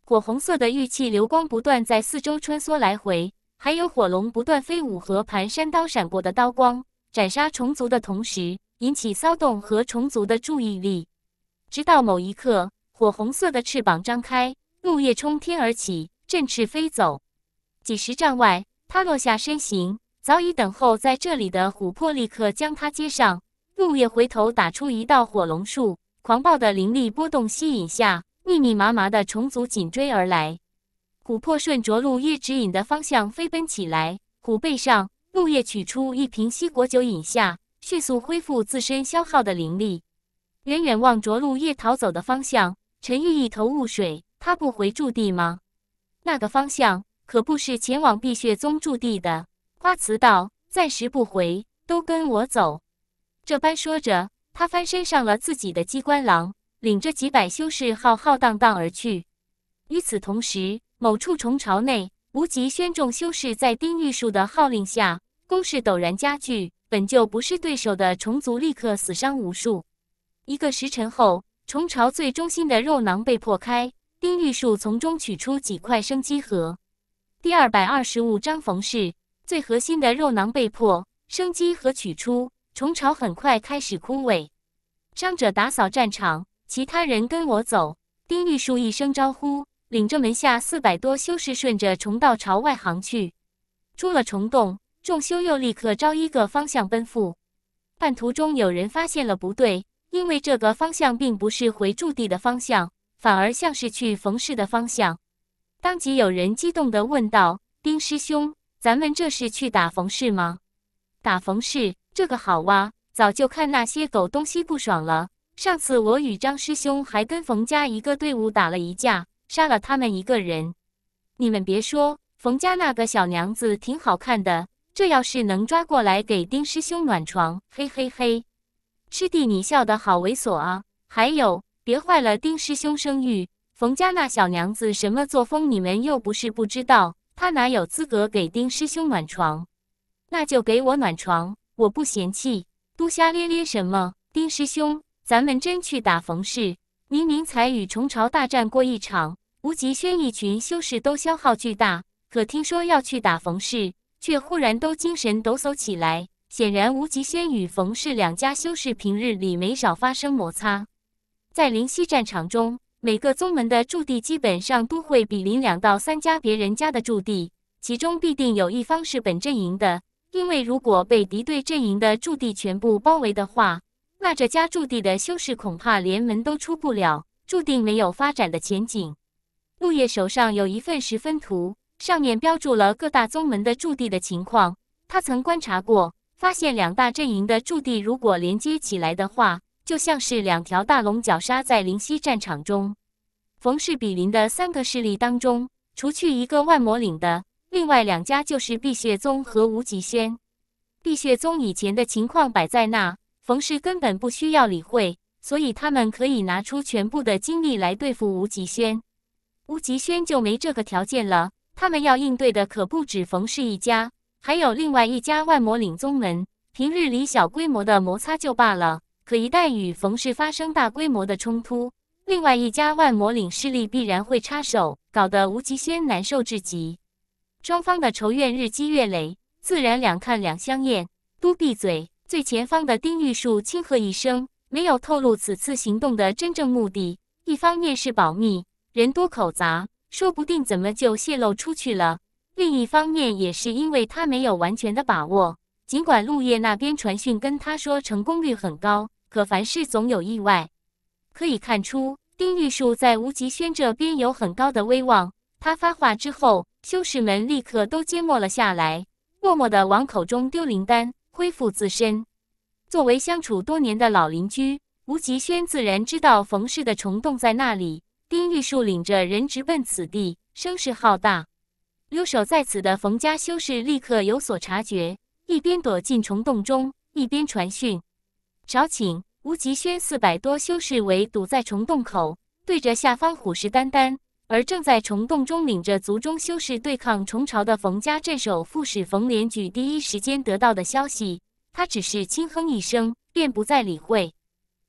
火红色的玉器流光不断在四周穿梭来回，还有火龙不断飞舞和盘山刀闪过的刀光，斩杀虫族的同时引起骚动和虫族的注意力。直到某一刻，火红色的翅膀张开，怒叶冲天而起，振翅飞走。几十丈外，他落下身形，早已等候在这里的琥珀立刻将他接上。怒叶回头打出一道火龙术，狂暴的灵力波动吸引下，密密麻麻的虫族紧追而来。琥珀顺着路叶指引的方向飞奔起来，虎背上，怒叶取出一瓶西果酒饮下，迅速恢复自身消耗的灵力。远远望着陆叶逃走的方向，陈玉一头雾水。他不回驻地吗？那个方向可不是前往碧血宗驻地的。花慈道暂时不回，都跟我走。这般说着，他翻身上了自己的机关狼，领着几百修士浩浩荡荡而去。与此同时，某处虫巢内，无极轩众修士在丁玉树的号令下攻势陡然加剧，本就不是对手的虫族立刻死伤无数。一个时辰后，虫巢最中心的肉囊被破开，丁玉树从中取出几块生机核。第二百二十五章，冯氏最核心的肉囊被破，生机核取出，虫巢很快开始枯萎。伤者打扫战场，其他人跟我走。丁玉树一声招呼，领着门下四百多修士顺着虫道朝外行去。出了虫洞，众修又立刻朝一个方向奔赴。半途中，有人发现了不对。因为这个方向并不是回驻地的方向，反而像是去冯氏的方向。当即有人激动的问道：“丁师兄，咱们这是去打冯氏吗？”“打冯氏，这个好哇！早就看那些狗东西不爽了。上次我与张师兄还跟冯家一个队伍打了一架，杀了他们一个人。你们别说，冯家那个小娘子挺好看的，这要是能抓过来给丁师兄暖床，嘿嘿嘿。”师弟，你笑得好猥琐啊！还有，别坏了丁师兄声誉。冯家那小娘子什么作风，你们又不是不知道，她哪有资格给丁师兄暖床？那就给我暖床，我不嫌弃。都瞎咧咧什么？丁师兄，咱们真去打冯氏？明明才与虫巢大战过一场，无极轩一群修士都消耗巨大，可听说要去打冯氏，却忽然都精神抖擞起来。显然，无极仙与冯氏两家修士平日里没少发生摩擦。在灵犀战场中，每个宗门的驻地基本上都会比邻两到三家别人家的驻地，其中必定有一方是本阵营的。因为如果被敌对阵营的驻地全部包围的话，那这家驻地的修士恐怕连门都出不了，注定没有发展的前景。陆叶手上有一份十分图，上面标注了各大宗门的驻地的情况。他曾观察过。发现两大阵营的驻地如果连接起来的话，就像是两条大龙绞杀在灵犀战场中。冯氏比邻的三个势力当中，除去一个万魔岭的，另外两家就是碧血宗和无极轩。碧血宗以前的情况摆在那，冯氏根本不需要理会，所以他们可以拿出全部的精力来对付无极轩。无极轩就没这个条件了，他们要应对的可不止冯氏一家。还有另外一家万魔岭宗门，平日里小规模的摩擦就罢了，可一旦与冯氏发生大规模的冲突，另外一家万魔岭势力必然会插手，搞得无极轩难受至极。双方的仇怨日积月累，自然两看两相厌，都闭嘴。最前方的丁玉树轻喝一声，没有透露此次行动的真正目的，一方面是保密，人多口杂，说不定怎么就泄露出去了。另一方面，也是因为他没有完全的把握。尽管陆叶那边传讯跟他说成功率很高，可凡事总有意外。可以看出，丁玉树在吴极轩这边有很高的威望。他发话之后，修士们立刻都缄默了下来，默默的往口中丢灵丹，恢复自身。作为相处多年的老邻居，吴极轩自然知道冯氏的虫洞在那里。丁玉树领着人直奔此地，声势浩大。留守在此的冯家修士立刻有所察觉，一边躲进虫洞中，一边传讯。少顷，吴极轩四百多修士围堵在虫洞口，对着下方虎视眈眈。而正在虫洞中领着族中修士对抗虫巢的冯家镇守副使冯连举，第一时间得到的消息，他只是轻哼一声，便不再理会。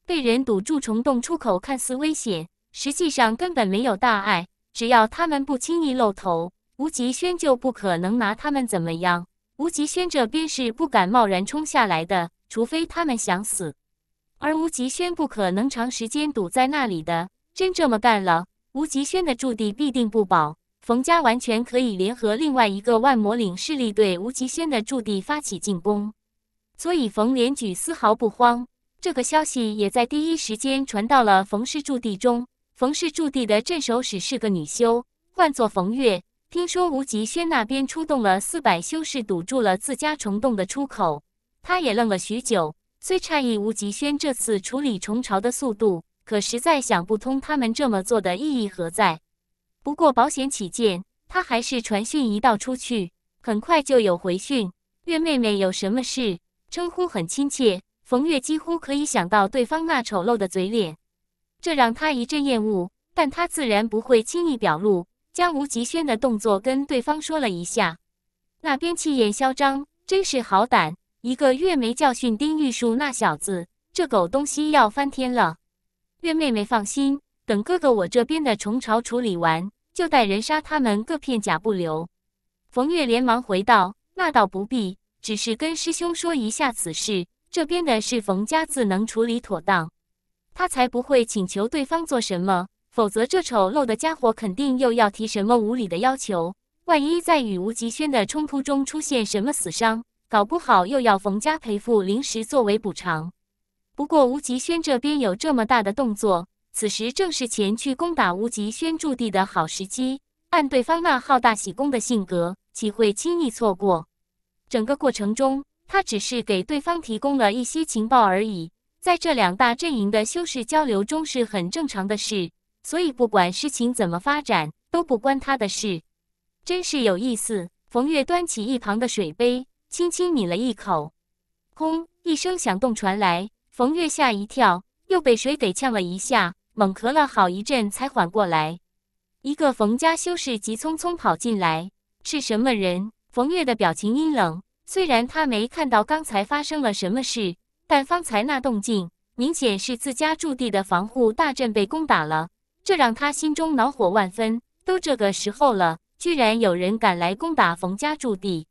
被人堵住虫洞出口，看似危险，实际上根本没有大碍，只要他们不轻易露头。吴极轩就不可能拿他们怎么样。吴极轩这边是不敢贸然冲下来的，除非他们想死。而吴极轩不可能长时间堵在那里的，真这么干了，吴极轩的驻地必定不保。冯家完全可以联合另外一个万魔岭势力对吴极轩的驻地发起进攻。所以冯连举丝毫不慌。这个消息也在第一时间传到了冯氏驻地中。冯氏驻地的镇守使是个女修，唤作冯月。听说无极轩那边出动了四百修士，堵住了自家虫洞的出口。他也愣了许久，虽诧异无极轩这次处理虫巢的速度，可实在想不通他们这么做的意义何在。不过保险起见，他还是传讯一道出去。很快就有回讯：“月妹妹有什么事？”称呼很亲切，冯月几乎可以想到对方那丑陋的嘴脸，这让他一阵厌恶，但他自然不会轻易表露。将吴极轩的动作跟对方说了一下，那边气焰嚣张，真是好胆！一个月没教训丁玉树那小子，这狗东西要翻天了。月妹妹放心，等哥哥我这边的虫巢处理完，就带人杀他们，各片甲不留。冯月连忙回道：“那倒不必，只是跟师兄说一下此事。这边的事，冯家自能处理妥当，他才不会请求对方做什么。”否则，这丑陋的家伙肯定又要提什么无理的要求。万一在与吴极轩的冲突中出现什么死伤，搞不好又要冯家赔付灵石作为补偿。不过，吴极轩这边有这么大的动作，此时正是前去攻打吴极轩驻地的好时机。按对方那好大喜功的性格，岂会轻易错过？整个过程中，他只是给对方提供了一些情报而已，在这两大阵营的修士交流中是很正常的事。所以不管事情怎么发展都不关他的事，真是有意思。冯月端起一旁的水杯，轻轻抿了一口，轰一声响动传来，冯月吓一跳，又被水给呛了一下，猛咳了好一阵才缓过来。一个冯家修士急匆匆跑进来，是什么人？冯月的表情阴冷，虽然他没看到刚才发生了什么事，但方才那动静明显是自家驻地的防护大阵被攻打了。这让他心中恼火万分。都这个时候了，居然有人敢来攻打冯家驻地！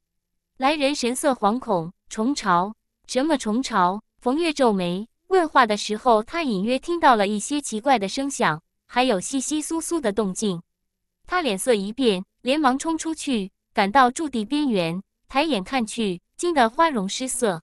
来人神色惶恐，虫巢？什么虫巢？冯越皱眉问话的时候，他隐约听到了一些奇怪的声响，还有窸窸窣窣的动静。他脸色一变，连忙冲出去，赶到驻地边缘，抬眼看去，惊得花容失色。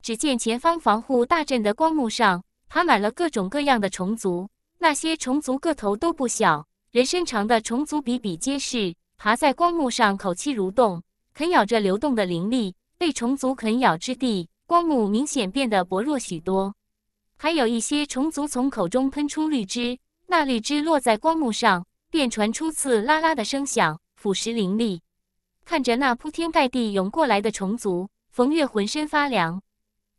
只见前方防护大阵的光幕上爬满了各种各样的虫族。那些虫族个头都不小，人身长的虫族比比皆是，爬在光幕上，口气蠕动，啃咬着流动的灵力。被虫族啃咬之地，光幕明显变得薄弱许多。还有一些虫族从口中喷出绿汁，那绿汁落在光幕上，便传出刺啦啦的声响，腐蚀灵力。看着那铺天盖地涌过来的虫族，冯月浑身发凉。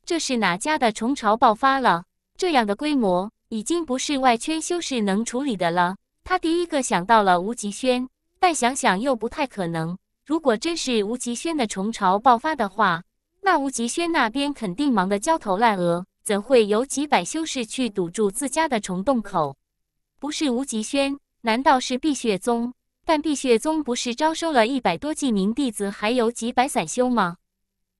这是哪家的虫巢爆发了？这样的规模？已经不是外圈修士能处理的了。他第一个想到了无极轩，但想想又不太可能。如果真是无极轩的虫潮爆发的话，那无极轩那边肯定忙得焦头烂额，怎会有几百修士去堵住自家的虫洞口？不是无极轩，难道是碧血宗？但碧血宗不是招收了一百多纪名弟子，还有几百散修吗？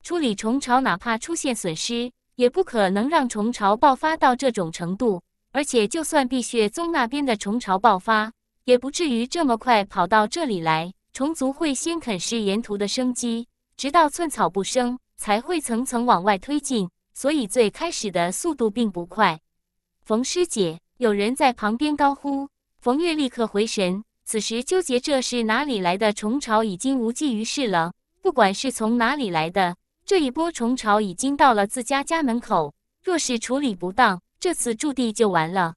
处理虫潮，哪怕出现损失，也不可能让虫潮爆发到这种程度。而且，就算碧血宗那边的虫潮爆发，也不至于这么快跑到这里来。虫族会先啃食沿途的生机，直到寸草不生，才会层层往外推进。所以，最开始的速度并不快。冯师姐，有人在旁边高呼。冯月立刻回神，此时纠结这是哪里来的虫潮已经无济于事了。不管是从哪里来的，这一波虫潮已经到了自家家门口，若是处理不当。这次驻地就完了，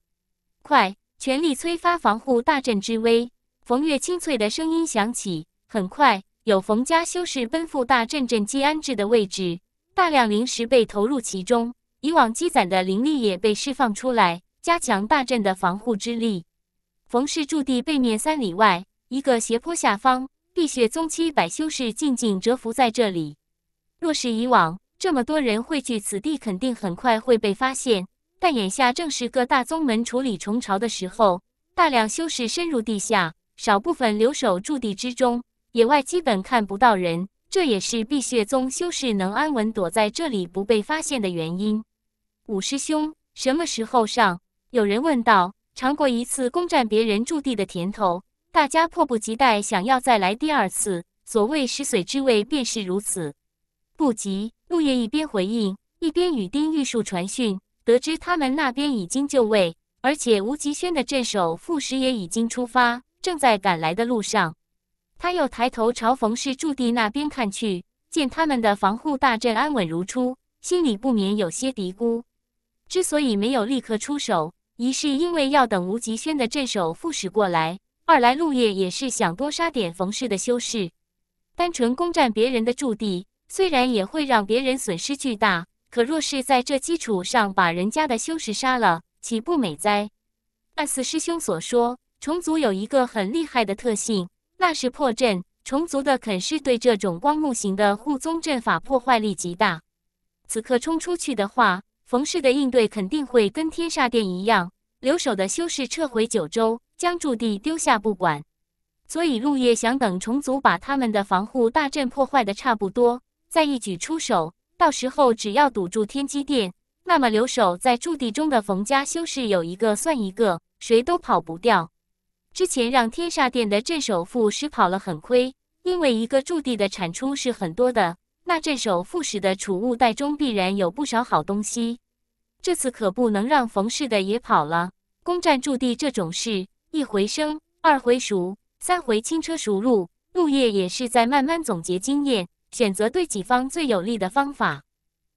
快全力催发防护大阵之威！冯越清脆的声音响起，很快有冯家修士奔赴大阵阵基安置的位置，大量灵石被投入其中，以往积攒的灵力也被释放出来，加强大阵的防护之力。冯氏驻地背面三里外，一个斜坡下方，碧血宗七百修士静静蛰伏在这里。若是以往，这么多人汇聚此地，肯定很快会被发现。但眼下正是各大宗门处理虫潮的时候，大量修士深入地下，少部分留守驻地之中，野外基本看不到人。这也是碧血宗修士能安稳躲在这里不被发现的原因。五师兄，什么时候上？有人问道。尝过一次攻占别人驻地的甜头，大家迫不及待想要再来第二次。所谓食髓之味便是如此。不急，陆叶一边回应，一边与丁玉树传讯。得知他们那边已经就位，而且吴极轩的镇守副使也已经出发，正在赶来的路上。他又抬头朝冯氏驻地那边看去，见他们的防护大阵安稳如初，心里不免有些嘀咕。之所以没有立刻出手，一是因为要等吴极轩的镇守副使过来，二来陆烨也是想多杀点冯氏的修士。单纯攻占别人的驻地，虽然也会让别人损失巨大。可若是在这基础上把人家的修士杀了，岂不美哉？按四师兄所说，虫族有一个很厉害的特性，那是破阵。虫族的肯是对这种光幕型的护宗阵法破坏力极大。此刻冲出去的话，冯氏的应对肯定会跟天煞殿一样，留守的修士撤回九州，将驻地丢下不管。所以，陆烨想等虫族把他们的防护大阵破坏的差不多，再一举出手。到时候只要堵住天机殿，那么留守在驻地中的冯家修士有一个算一个，谁都跑不掉。之前让天煞殿的镇守副使跑了很亏，因为一个驻地的产出是很多的，那镇守副使的储物袋中必然有不少好东西。这次可不能让冯氏的也跑了。攻占驻地这种事，一回生，二回熟，三回轻车熟路。陆叶也是在慢慢总结经验。选择对己方最有利的方法。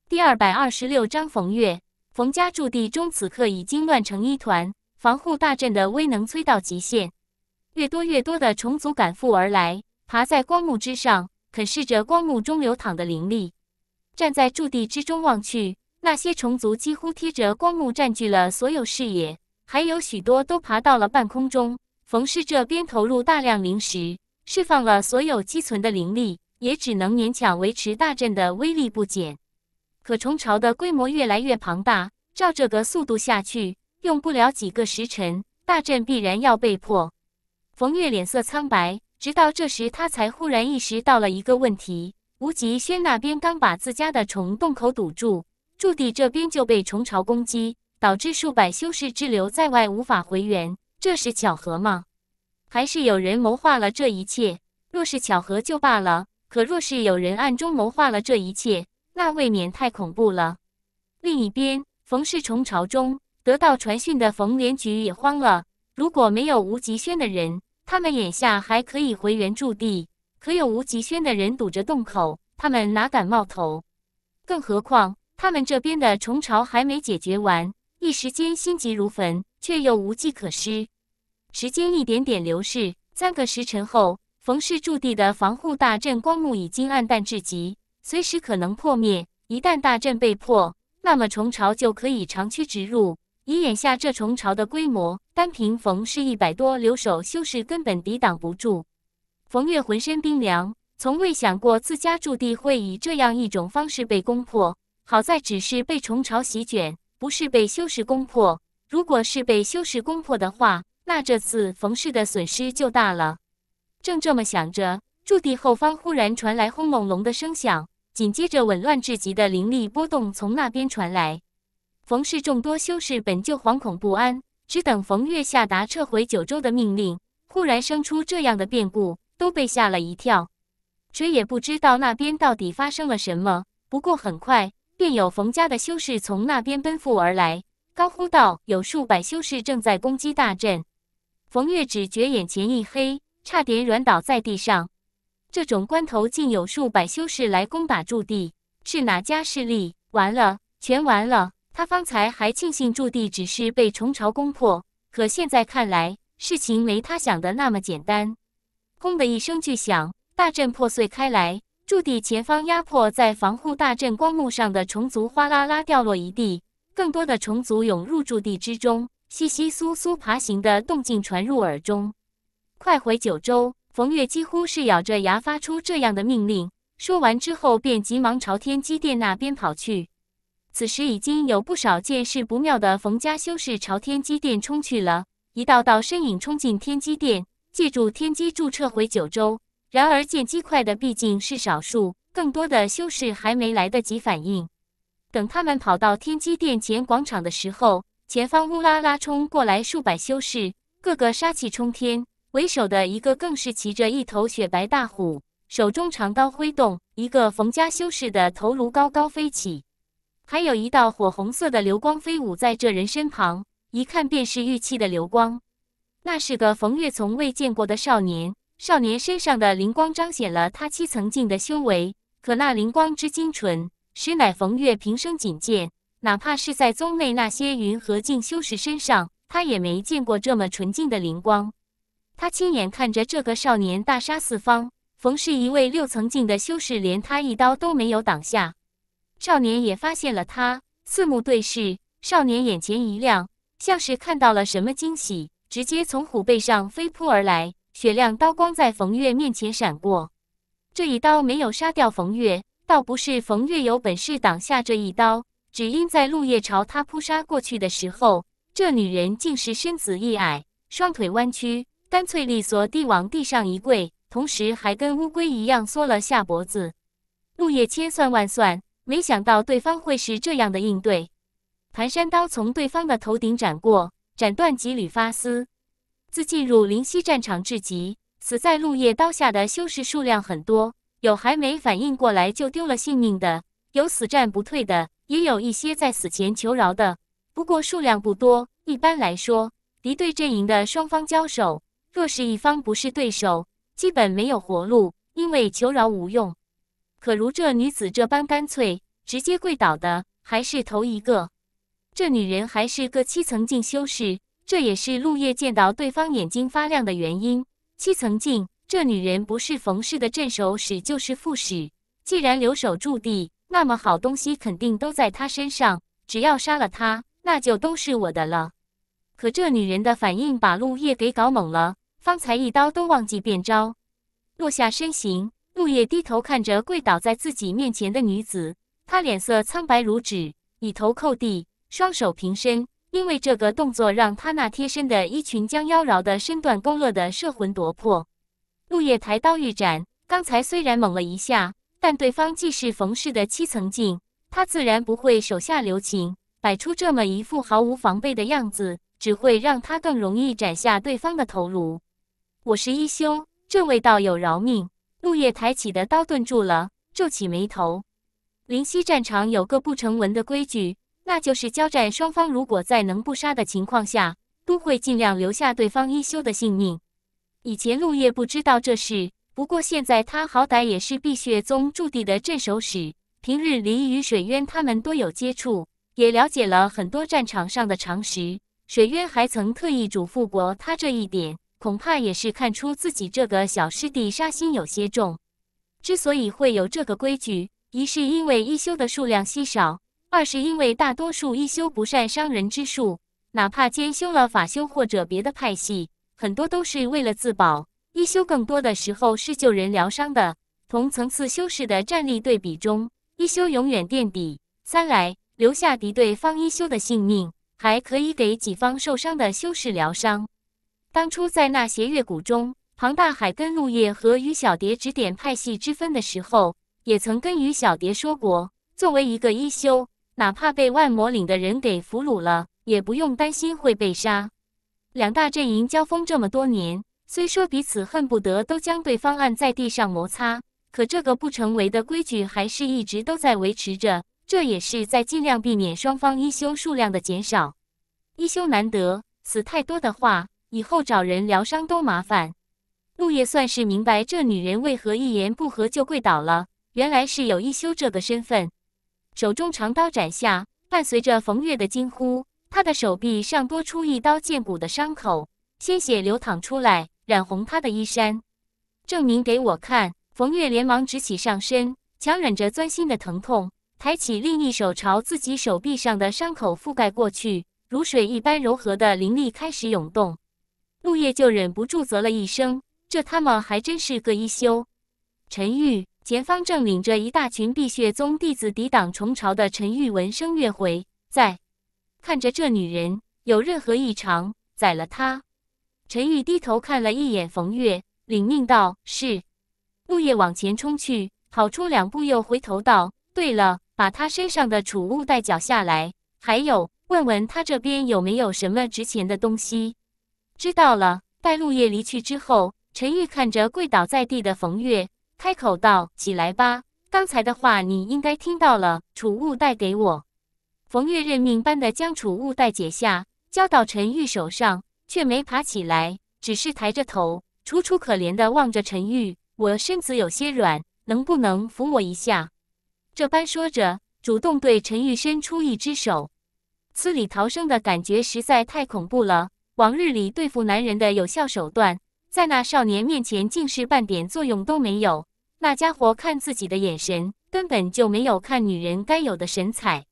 第二百二十六章，冯月，冯家驻地中此刻已经乱成一团，防护大阵的威能催到极限，越多越多的虫族赶赴而来，爬在光幕之上，啃噬着光幕中流淌的灵力。站在驻地之中望去，那些虫族几乎贴着光幕占据了所有视野，还有许多都爬到了半空中。冯氏这边投入大量灵石，释放了所有积存的灵力。也只能勉强维持大阵的威力不减，可虫巢的规模越来越庞大，照这个速度下去，用不了几个时辰，大阵必然要被破。冯月脸色苍白，直到这时，他才忽然意识到了一个问题：无极轩那边刚把自家的虫洞口堵住，驻地这边就被虫巢攻击，导致数百修士滞留在外，无法回援。这是巧合吗？还是有人谋划了这一切？若是巧合就罢了。可若是有人暗中谋划了这一切，那未免太恐怖了。另一边，冯氏虫巢中得到传讯的冯连菊也慌了。如果没有吴极轩的人，他们眼下还可以回原驻地；可有吴极轩的人堵着洞口，他们哪敢冒头？更何况他们这边的虫巢还没解决完，一时间心急如焚，却又无计可施。时间一点点流逝，三个时辰后。冯氏驻地的防护大阵光幕已经暗淡至极，随时可能破灭。一旦大阵被破，那么虫巢就可以长驱直入。以眼下这虫巢的规模，单凭冯氏一百多留守修士根本抵挡不住。冯月浑身冰凉，从未想过自家驻地会以这样一种方式被攻破。好在只是被虫巢席卷，不是被修士攻破。如果是被修士攻破的话，那这次冯氏的损失就大了。正这么想着，驻地后方忽然传来轰隆隆的声响，紧接着紊乱至极的灵力波动从那边传来。冯氏众多修士本就惶恐不安，只等冯月下达撤回九州的命令，忽然生出这样的变故，都被吓了一跳。谁也不知道那边到底发生了什么。不过很快，便有冯家的修士从那边奔赴而来，高呼道：“有数百修士正在攻击大阵。”冯月只觉眼前一黑。差点软倒在地上。这种关头，竟有数百修士来攻打驻地，是哪家势力？完了，全完了！他方才还庆幸驻地只是被虫巢攻破，可现在看来，事情没他想的那么简单。轰的一声巨响，大阵破碎开来，驻地前方压迫在防护大阵光幕上的虫族哗啦啦掉落一地，更多的虫族涌入驻地之中，窸窸窣窣爬行的动静传入耳中。快回九州！冯月几乎是咬着牙发出这样的命令。说完之后，便急忙朝天机殿那边跑去。此时，已经有不少见势不妙的冯家修士朝天机殿冲去了。一道道身影冲进天机殿，借助天机注册回九州。然而，见机快的毕竟是少数，更多的修士还没来得及反应。等他们跑到天机殿前广场的时候，前方乌拉拉冲过来数百修士，个个杀气冲天。为首的一个更是骑着一头雪白大虎，手中长刀挥动，一个冯家修士的头颅高高飞起，还有一道火红色的流光飞舞在这人身旁，一看便是玉器的流光。那是个冯月从未见过的少年，少年身上的灵光彰显了他七层境的修为，可那灵光之精纯，实乃冯月平生仅见。哪怕是在宗内那些云和境修士身上，他也没见过这么纯净的灵光。他亲眼看着这个少年大杀四方，冯是一位六层境的修士，连他一刀都没有挡下。少年也发现了他，四目对视，少年眼前一亮，像是看到了什么惊喜，直接从虎背上飞扑而来，雪亮刀光在冯月面前闪过。这一刀没有杀掉冯月，倒不是冯月有本事挡下这一刀，只因在陆夜朝他扑杀过去的时候，这女人竟是身子一矮，双腿弯曲。干脆利索地往地上一跪，同时还跟乌龟一样缩了下脖子。陆叶千算万算，没想到对方会是这样的应对。盘山刀从对方的头顶斩过，斩断几缕发丝。自进入灵溪战场至极，死在陆叶刀下的修士数量很多，有还没反应过来就丢了性命的，有死战不退的，也有一些在死前求饶的。不过数量不多。一般来说，敌对阵营的双方交手。若是一方不是对手，基本没有活路，因为求饶无用。可如这女子这般干脆，直接跪倒的，还是头一个。这女人还是个七层镜修士，这也是陆叶见到对方眼睛发亮的原因。七层镜，这女人不是冯氏的镇守使，就是副使。既然留守驻地，那么好东西肯定都在她身上。只要杀了她，那就都是我的了。可这女人的反应把陆叶给搞懵了。方才一刀都忘记变招，落下身形，陆叶低头看着跪倒在自己面前的女子，她脸色苍白如纸，以头叩地，双手平伸，因为这个动作让他那贴身的衣裙将妖娆的身段勾勒的摄魂夺魄。陆叶抬刀欲斩，刚才虽然猛了一下，但对方既是冯氏的七层镜，他自然不会手下留情，摆出这么一副毫无防备的样子，只会让他更容易斩下对方的头颅。我是一休，这位道友饶命！陆叶抬起的刀顿住了，皱起眉头。灵犀战场有个不成文的规矩，那就是交战双方如果在能不杀的情况下，都会尽量留下对方一休的性命。以前陆叶不知道这事，不过现在他好歹也是碧血宗驻地的镇守使，平日里与水渊他们多有接触，也了解了很多战场上的常识。水渊还曾特意嘱咐过他这一点。恐怕也是看出自己这个小师弟杀心有些重。之所以会有这个规矩，一是因为一修的数量稀少，二是因为大多数一修不善伤人之术，哪怕兼修了法修或者别的派系，很多都是为了自保。一修更多的时候是救人疗伤的。同层次修士的战力对比中，一修永远垫底。三来，留下敌对方一修的性命，还可以给己方受伤的修士疗伤。当初在那斜月谷中，庞大海跟陆叶和于小蝶指点派系之分的时候，也曾跟于小蝶说过，作为一个一修，哪怕被万魔岭的人给俘虏了，也不用担心会被杀。两大阵营交锋这么多年，虽说彼此恨不得都将对方按在地上摩擦，可这个不成为的规矩还是一直都在维持着，这也是在尽量避免双方一修数量的减少。一修难得，死太多的话。以后找人疗伤都麻烦。陆叶算是明白这女人为何一言不合就跪倒了，原来是有一休这个身份。手中长刀斩下，伴随着冯月的惊呼，他的手臂上多出一刀见骨的伤口，鲜血流淌出来，染红他的衣衫。证明给我看！冯月连忙直起上身，强忍着钻心的疼痛，抬起另一手朝自己手臂上的伤口覆盖过去，如水一般柔和的灵力开始涌动。陆叶就忍不住啧了一声：“这他妈还真是个一休。”陈玉前方正领着一大群碧血宗弟子抵挡虫潮的陈玉闻声跃回，在看着这女人有任何异常，宰了她。陈玉低头看了一眼冯月，领命道：“是。”陆叶往前冲去，跑出两步又回头道：“对了，把他身上的储物袋缴下来，还有，问问他这边有没有什么值钱的东西。”知道了。待陆叶离去之后，陈玉看着跪倒在地的冯月，开口道：“起来吧，刚才的话你应该听到了。储物袋给我。”冯月认命般的将储物袋解下，交到陈玉手上，却没爬起来，只是抬着头，楚楚可怜的望着陈玉：“我身子有些软，能不能扶我一下？”这般说着，主动对陈玉伸出一只手。死里逃生的感觉实在太恐怖了。往日里对付男人的有效手段，在那少年面前竟是半点作用都没有。那家伙看自己的眼神，根本就没有看女人该有的神采。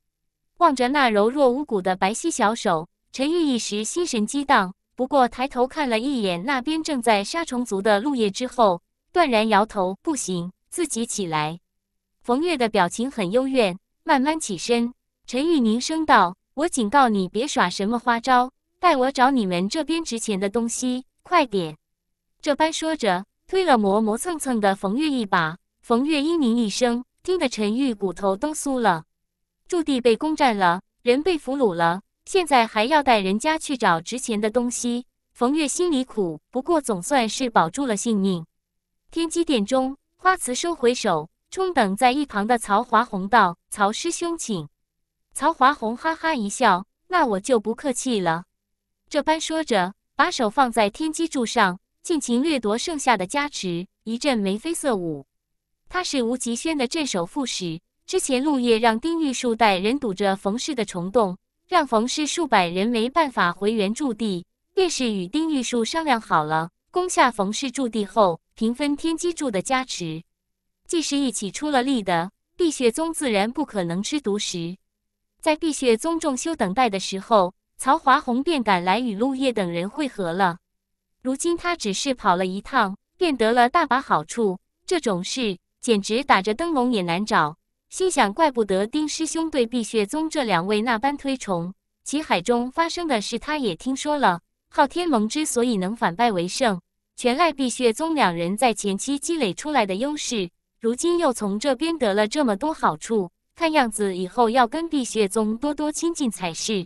望着那柔弱无骨的白皙小手，陈玉一时心神激荡。不过抬头看了一眼那边正在杀虫族的陆叶之后，断然摇头：“不行，自己起来。”冯月的表情很幽怨，慢慢起身。陈玉凝声道：“我警告你，别耍什么花招。”带我找你们这边值钱的东西，快点！这般说着，推了磨磨蹭蹭的冯玉一把。冯玉嘤咛一声，听得陈玉骨头都酥了。驻地被攻占了，人被俘虏了，现在还要带人家去找值钱的东西。冯月心里苦，不过总算是保住了性命。天机殿中，花瓷收回手，冲等在一旁的曹华红道：“曹师兄，请。”曹华红哈哈一笑：“那我就不客气了。”这般说着，把手放在天机柱上，尽情掠夺剩下的加持，一阵眉飞色舞。他是无极轩的镇守副使，之前陆夜让丁玉树带人堵着冯氏的虫洞，让冯氏数百人没办法回原驻地。便是与丁玉树商量好了，攻下冯氏驻地后，平分天机柱的加持。既是一起出了力的，碧血宗自然不可能吃独食。在碧血宗众修等待的时候。曹华宏便赶来与陆叶等人会合了。如今他只是跑了一趟，便得了大把好处，这种事简直打着灯笼也难找。心想，怪不得丁师兄对碧血宗这两位那般推崇。其海中发生的事他也听说了。昊天盟之所以能反败为胜，全赖碧血宗两人在前期积累出来的优势。如今又从这边得了这么多好处，看样子以后要跟碧血宗多多亲近才是。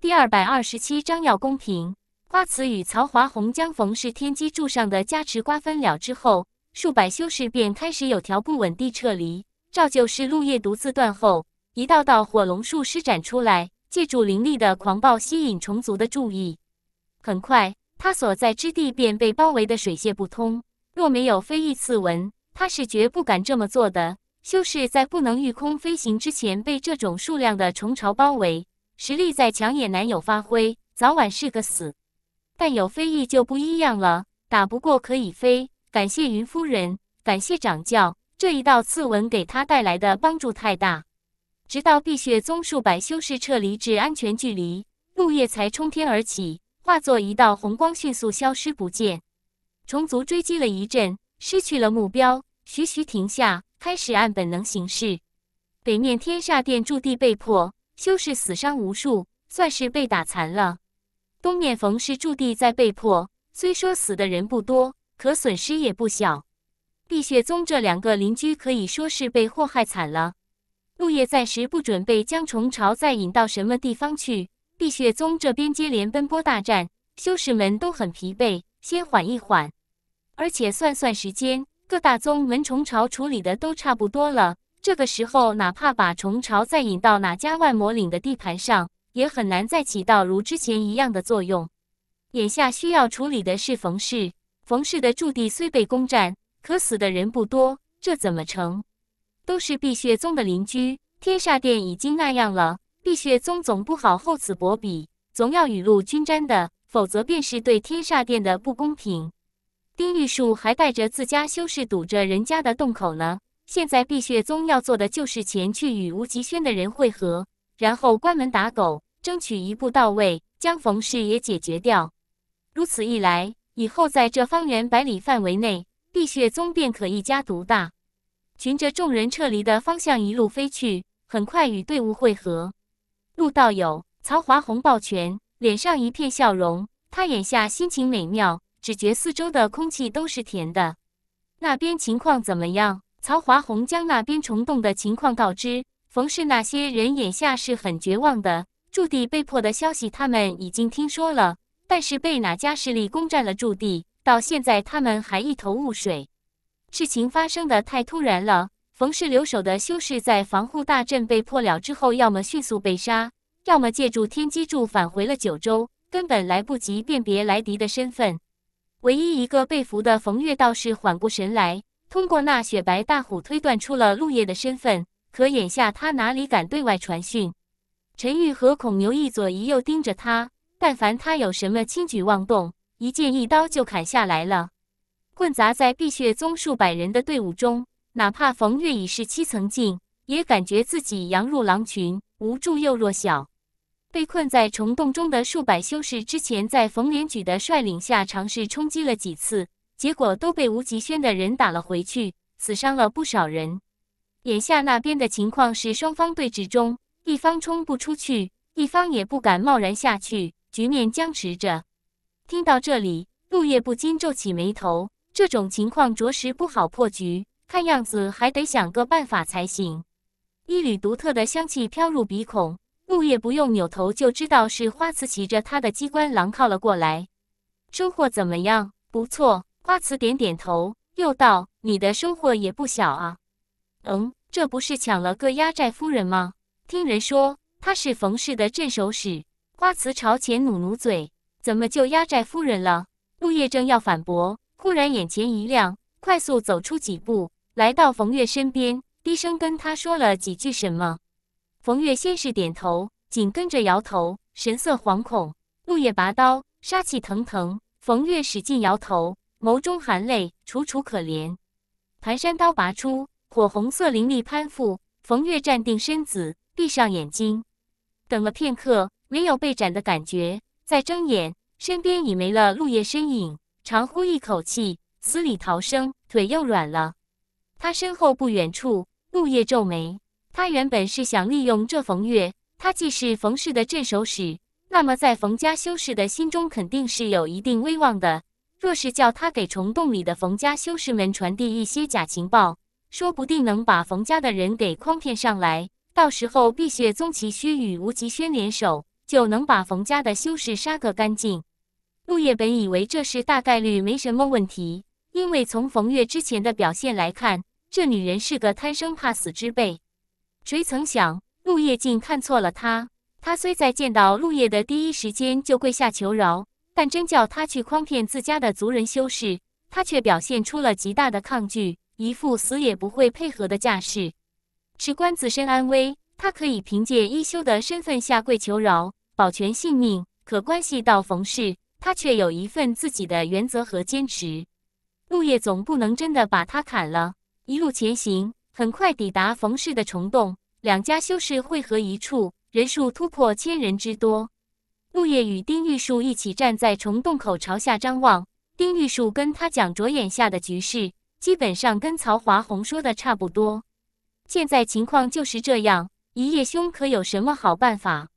第二百二十七章要公平。花慈与曹华红将逢是天机柱上的加持瓜分了之后，数百修士便开始有条不紊地撤离。照旧是陆叶独自断后，一道道火龙术施展出来，借助灵力的狂暴吸引虫族的注意。很快，他所在之地便被包围得水泄不通。若没有飞翼刺纹，他是绝不敢这么做的。修士在不能御空飞行之前，被这种数量的虫巢包围。实力再强也难有发挥，早晚是个死。但有飞翼就不一样了，打不过可以飞。感谢云夫人，感谢掌教，这一道刺纹给他带来的帮助太大。直到碧血宗数百修士撤离至安全距离，木叶才冲天而起，化作一道红光，迅速消失不见。虫族追击了一阵，失去了目标，徐徐停下，开始按本能行事。北面天煞殿驻地被破。修士死伤无数，算是被打残了。东面冯氏驻地在被迫，虽说死的人不多，可损失也不小。碧血宗这两个邻居可以说是被祸害惨了。陆夜暂时不准备将虫巢再引到什么地方去。碧血宗这边接连奔波大战，修士们都很疲惫，先缓一缓。而且算算时间，各大宗门虫巢处理的都差不多了。这个时候，哪怕把虫巢再引到哪家万魔岭的地盘上，也很难再起到如之前一样的作用。眼下需要处理的是冯氏。冯氏的驻地虽被攻占，可死的人不多，这怎么成？都是碧血宗的邻居，天煞殿已经那样了，碧血宗总不好厚此薄彼，总要雨露均沾的，否则便是对天煞殿的不公平。丁玉树还带着自家修士堵着人家的洞口呢。现在碧血宗要做的就是前去与无极轩的人汇合，然后关门打狗，争取一步到位将冯氏也解决掉。如此一来，以后在这方圆百里范围内，碧血宗便可一家独大。循着众人撤离的方向一路飞去，很快与队伍汇合。陆道友，曹华红抱拳，脸上一片笑容。他眼下心情美妙，只觉四周的空气都是甜的。那边情况怎么样？曹华红将那边虫洞的情况告知冯氏那些人，眼下是很绝望的。驻地被迫的消息他们已经听说了，但是被哪家势力攻占了驻地，到现在他们还一头雾水。事情发生的太突然了，冯氏留守的修士在防护大阵被破了之后，要么迅速被杀，要么借助天机柱返回了九州，根本来不及辨别来敌的身份。唯一一个被俘的冯月道士缓过神来。通过那雪白大虎推断出了陆叶的身份，可眼下他哪里敢对外传讯？陈玉和孔牛一左一右盯着他，但凡他有什么轻举妄动，一剑一刀就砍下来了。棍砸在碧血宗数百人的队伍中，哪怕冯月已是七层境，也感觉自己羊入狼群，无助又弱小。被困在虫洞中的数百修士，之前在冯连举的率领下尝试冲击了几次。结果都被吴极轩的人打了回去，死伤了不少人。眼下那边的情况是双方对峙中，一方冲不出去，一方也不敢贸然下去，局面僵持着。听到这里，陆叶不禁皱起眉头，这种情况着实不好破局，看样子还得想个办法才行。一缕独特的香气飘入鼻孔，陆叶不用扭头就知道是花慈骑着他的机关狼靠了过来。收获怎么样？不错。花瓷点点头，又道：“你的收获也不小啊。”“嗯，这不是抢了个压寨夫人吗？”听人说她是冯氏的镇守使。花瓷朝前努努嘴：“怎么就压寨夫人了？”陆叶正要反驳，忽然眼前一亮，快速走出几步，来到冯月身边，低声跟他说了几句什么。冯月先是点头，紧跟着摇头，神色惶恐。陆叶拔刀，杀气腾腾。冯月使劲摇头。眸中含泪，楚楚可怜。盘山刀拔出，火红色灵力攀附。冯月站定身子，闭上眼睛，等了片刻，没有被斩的感觉。再睁眼，身边已没了陆叶身影。长呼一口气，死里逃生，腿又软了。他身后不远处，陆叶皱眉。他原本是想利用这冯月，他既是冯氏的镇守使，那么在冯家修士的心中，肯定是有一定威望的。若是叫他给虫洞里的冯家修士们传递一些假情报，说不定能把冯家的人给诓骗上来。到时候，碧血宗齐虚与吴极轩联手，就能把冯家的修士杀个干净。陆叶本以为这事大概率没什么问题，因为从冯月之前的表现来看，这女人是个贪生怕死之辈。谁曾想，陆叶竟看错了她。她虽在见到陆叶的第一时间就跪下求饶。但真叫他去诓骗自家的族人修士，他却表现出了极大的抗拒，一副死也不会配合的架势。事关自身安危，他可以凭借一休的身份下跪求饶，保全性命；可关系到冯氏，他却有一份自己的原则和坚持。陆叶总不能真的把他砍了。一路前行，很快抵达冯氏的虫洞，两家修士汇合一处，人数突破千人之多。陆叶与丁玉树一起站在虫洞口朝下张望，丁玉树跟他讲着眼下的局势，基本上跟曹华红说的差不多。现在情况就是这样，一叶兄可有什么好办法？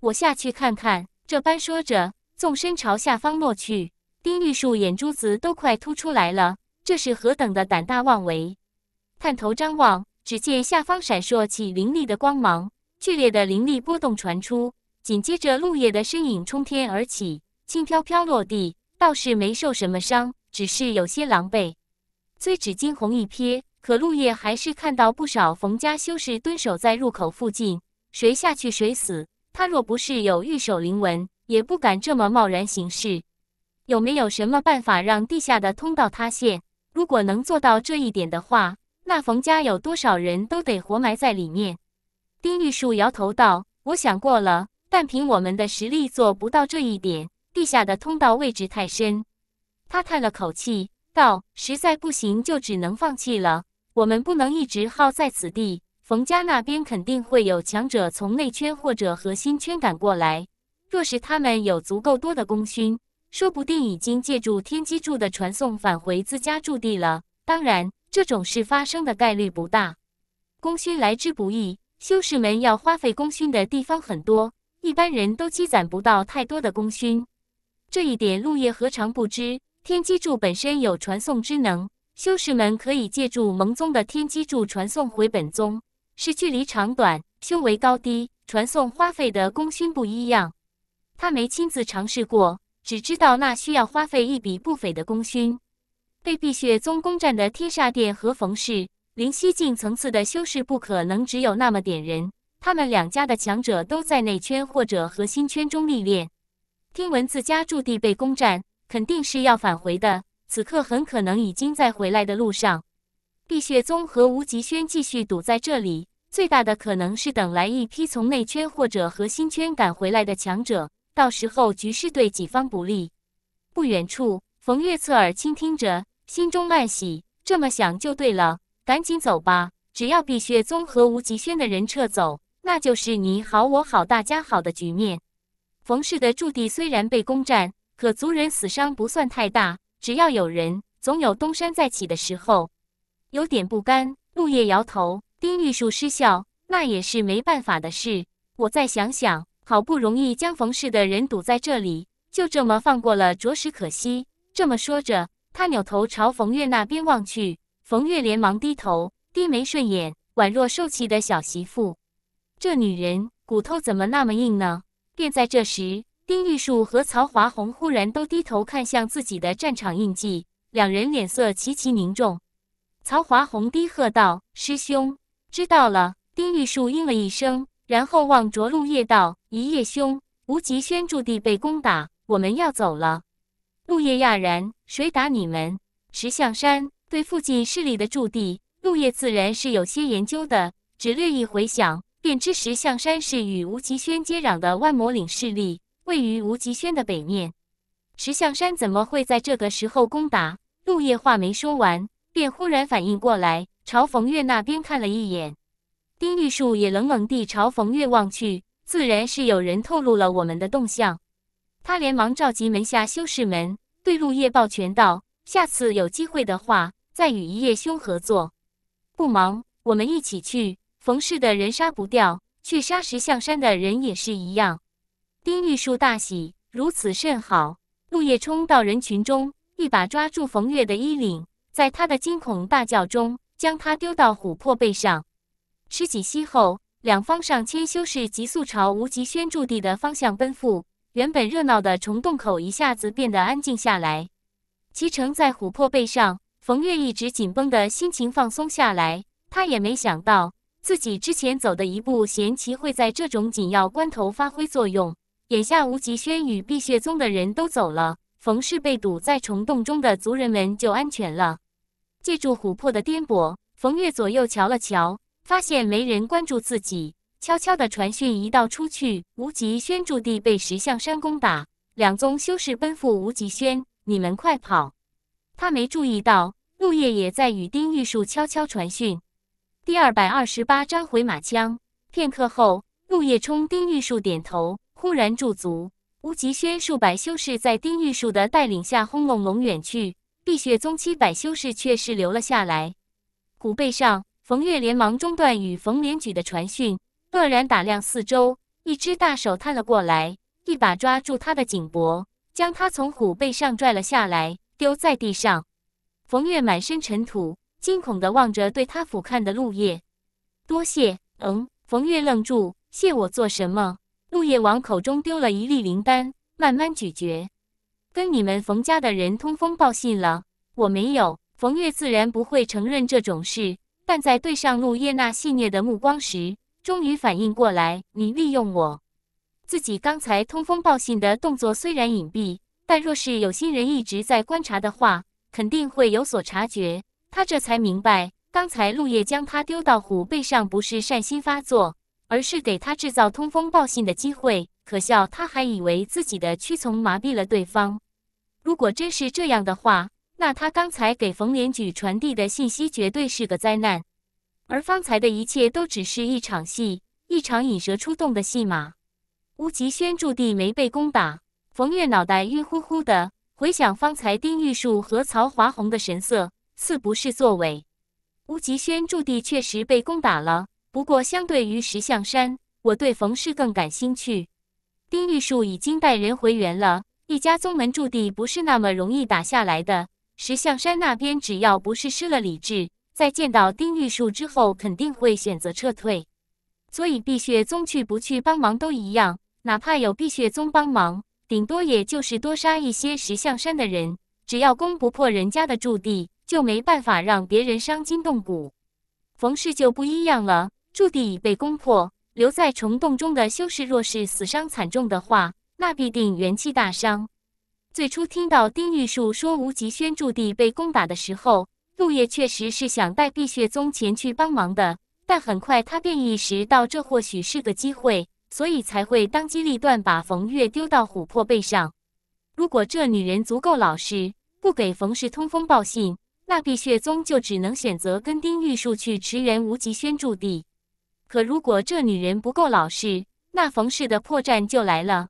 我下去看看。这般说着，纵身朝下方落去。丁玉树眼珠子都快凸出来了，这是何等的胆大妄为！探头张望，只见下方闪烁起凌厉的光芒，剧烈的灵力波动传出。紧接着，陆叶的身影冲天而起，轻飘飘落地，倒是没受什么伤，只是有些狼狈。虽只惊鸿一瞥，可陆叶还是看到不少冯家修士蹲守在入口附近，谁下去谁死。他若不是有御守灵纹，也不敢这么贸然行事。有没有什么办法让地下的通道塌陷？如果能做到这一点的话，那冯家有多少人都得活埋在里面。丁玉树摇头道：“我想过了。”但凭我们的实力做不到这一点。地下的通道位置太深，他叹了口气道：“实在不行，就只能放弃了。我们不能一直耗在此地。冯家那边肯定会有强者从内圈或者核心圈赶过来。若是他们有足够多的功勋，说不定已经借助天机柱的传送返回自家驻地了。当然，这种事发生的概率不大。功勋来之不易，修士们要花费功勋的地方很多。”一般人都积攒不到太多的功勋，这一点陆叶何尝不知？天机柱本身有传送之能，修士们可以借助蒙宗的天机柱传送回本宗。是距离长短、修为高低，传送花费的功勋不一样。他没亲自尝试过，只知道那需要花费一笔不菲的功勋。被碧血宗攻占的天煞殿和冯氏，灵犀境层次的修士不可能只有那么点人。他们两家的强者都在内圈或者核心圈中历练，听闻自家驻地被攻占，肯定是要返回的。此刻很可能已经在回来的路上。碧血宗和无极轩继续堵在这里，最大的可能是等来一批从内圈或者核心圈赶回来的强者，到时候局势对己方不利。不远处，冯月侧耳倾听着，心中暗喜：这么想就对了，赶紧走吧！只要碧血宗和无极轩的人撤走。那就是你好，我好，大家好的局面。冯氏的驻地虽然被攻占，可族人死伤不算太大。只要有人，总有东山再起的时候。有点不甘，陆叶摇头。丁玉树失笑，那也是没办法的事。我再想想，好不容易将冯氏的人堵在这里，就这么放过了，着实可惜。这么说着，他扭头朝冯月那边望去。冯月连忙低头，低眉顺眼，宛若受气的小媳妇。这女人骨头怎么那么硬呢？便在这时，丁玉树和曹华红忽然都低头看向自己的战场印记，两人脸色齐齐凝重。曹华红低喝道：“师兄，知道了。”丁玉树应了一声，然后望着陆叶道：“一叶兄，无极轩驻地被攻打，我们要走了。”陆叶讶然：“谁打你们？”石象山对附近势力的驻地，陆叶自然是有些研究的，只略一回想。便知石象山是与无极轩接壤的万魔岭势力，位于无极轩的北面。石象山怎么会在这个时候攻打？陆叶话没说完，便忽然反应过来，朝冯月那边看了一眼。丁玉树也冷冷地朝冯月望去，自然是有人透露了我们的动向。他连忙召集门下修士们，对陆叶抱拳道：“下次有机会的话，再与一叶兄合作。”不忙，我们一起去。冯氏的人杀不掉，去杀石象山的人也是一样。丁玉树大喜，如此甚好。陆叶冲到人群中，一把抓住冯月的衣领，在他的惊恐大叫中，将他丢到琥珀背上。吃几息后，两方上千修士急速朝无极轩驻地的方向奔赴。原本热闹的虫洞口一下子变得安静下来。骑乘在琥珀背上，冯月一直紧绷的心情放松下来。他也没想到。自己之前走的一步，险棋会在这种紧要关头发挥作用。眼下，无极轩与碧血宗的人都走了，冯氏被堵在虫洞中的族人们就安全了。借助琥珀的颠簸，冯月左右瞧了瞧，发现没人关注自己，悄悄地传讯一道出去：无极轩驻地被石象山攻打，两宗修士奔赴无极轩，你们快跑！他没注意到，陆叶也在与丁玉树悄悄传讯。第二百二十八章回马枪。片刻后，陆叶冲丁玉树点头，忽然驻足。无极轩数百修士在丁玉树的带领下轰隆隆远去，碧血宗七百修士却是留了下来。虎背上，冯月连忙中断与冯连举的传讯，愕然打量四周。一只大手探了过来，一把抓住他的颈脖，将他从虎背上拽了下来，丢在地上。冯月满身尘土。惊恐的望着对他俯瞰的陆叶，多谢。嗯，冯月愣住，谢我做什么？陆叶往口中丢了一粒灵丹，慢慢咀嚼。跟你们冯家的人通风报信了？我没有。冯月自然不会承认这种事，但在对上陆叶那戏谑的目光时，终于反应过来，你利用我。自己刚才通风报信的动作虽然隐蔽，但若是有心人一直在观察的话，肯定会有所察觉。他这才明白，刚才陆叶将他丢到虎背上，不是善心发作，而是给他制造通风报信的机会。可笑，他还以为自己的屈从麻痹了对方。如果真是这样的话，那他刚才给冯连举传递的信息绝对是个灾难。而方才的一切都只是一场戏，一场引蛇出洞的戏码。乌吉轩驻地没被攻打，冯月脑袋晕乎乎的，回想方才丁玉树和曹华红的神色。四不是作为，乌极轩驻地确实被攻打了。不过相对于石象山，我对冯氏更感兴趣。丁玉树已经带人回援了。一家宗门驻地不是那么容易打下来的。石象山那边只要不是失了理智，在见到丁玉树之后，肯定会选择撤退。所以碧血宗去不去帮忙都一样。哪怕有碧血宗帮忙，顶多也就是多杀一些石象山的人。只要攻不破人家的驻地。就没办法让别人伤筋动骨，冯氏就不一样了。驻地已被攻破，留在虫洞中的修士若是死伤惨重的话，那必定元气大伤。最初听到丁玉树说无极轩驻地被攻打的时候，陆烨确实是想带碧血宗前去帮忙的，但很快他便意识到这或许是个机会，所以才会当机立断把冯月丢到琥珀背上。如果这女人足够老实，不给冯氏通风报信。那碧血宗就只能选择跟丁玉树去驰援无极轩驻地。可如果这女人不够老实，那冯氏的破绽就来了。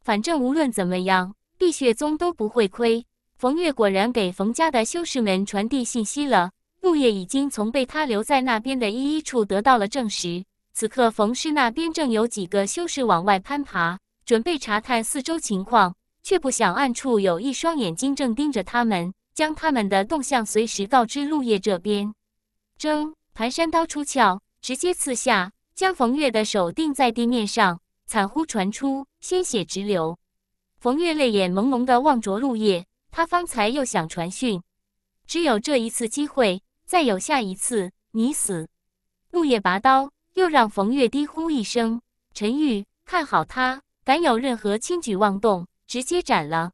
反正无论怎么样，碧血宗都不会亏。冯月果然给冯家的修士们传递信息了。陆叶已经从被他留在那边的一一处得到了证实。此刻冯氏那边正有几个修士往外攀爬，准备查看四周情况，却不想暗处有一双眼睛正盯着他们。将他们的动向随时告知陆叶这边。争，盘山刀出鞘，直接刺下，将冯月的手钉在地面上，惨呼传出，鲜血直流。冯月泪眼朦胧地望着陆叶，他方才又想传讯，只有这一次机会，再有下一次，你死。陆叶拔刀，又让冯月低呼一声：“陈玉，看好他，敢有任何轻举妄动，直接斩了。”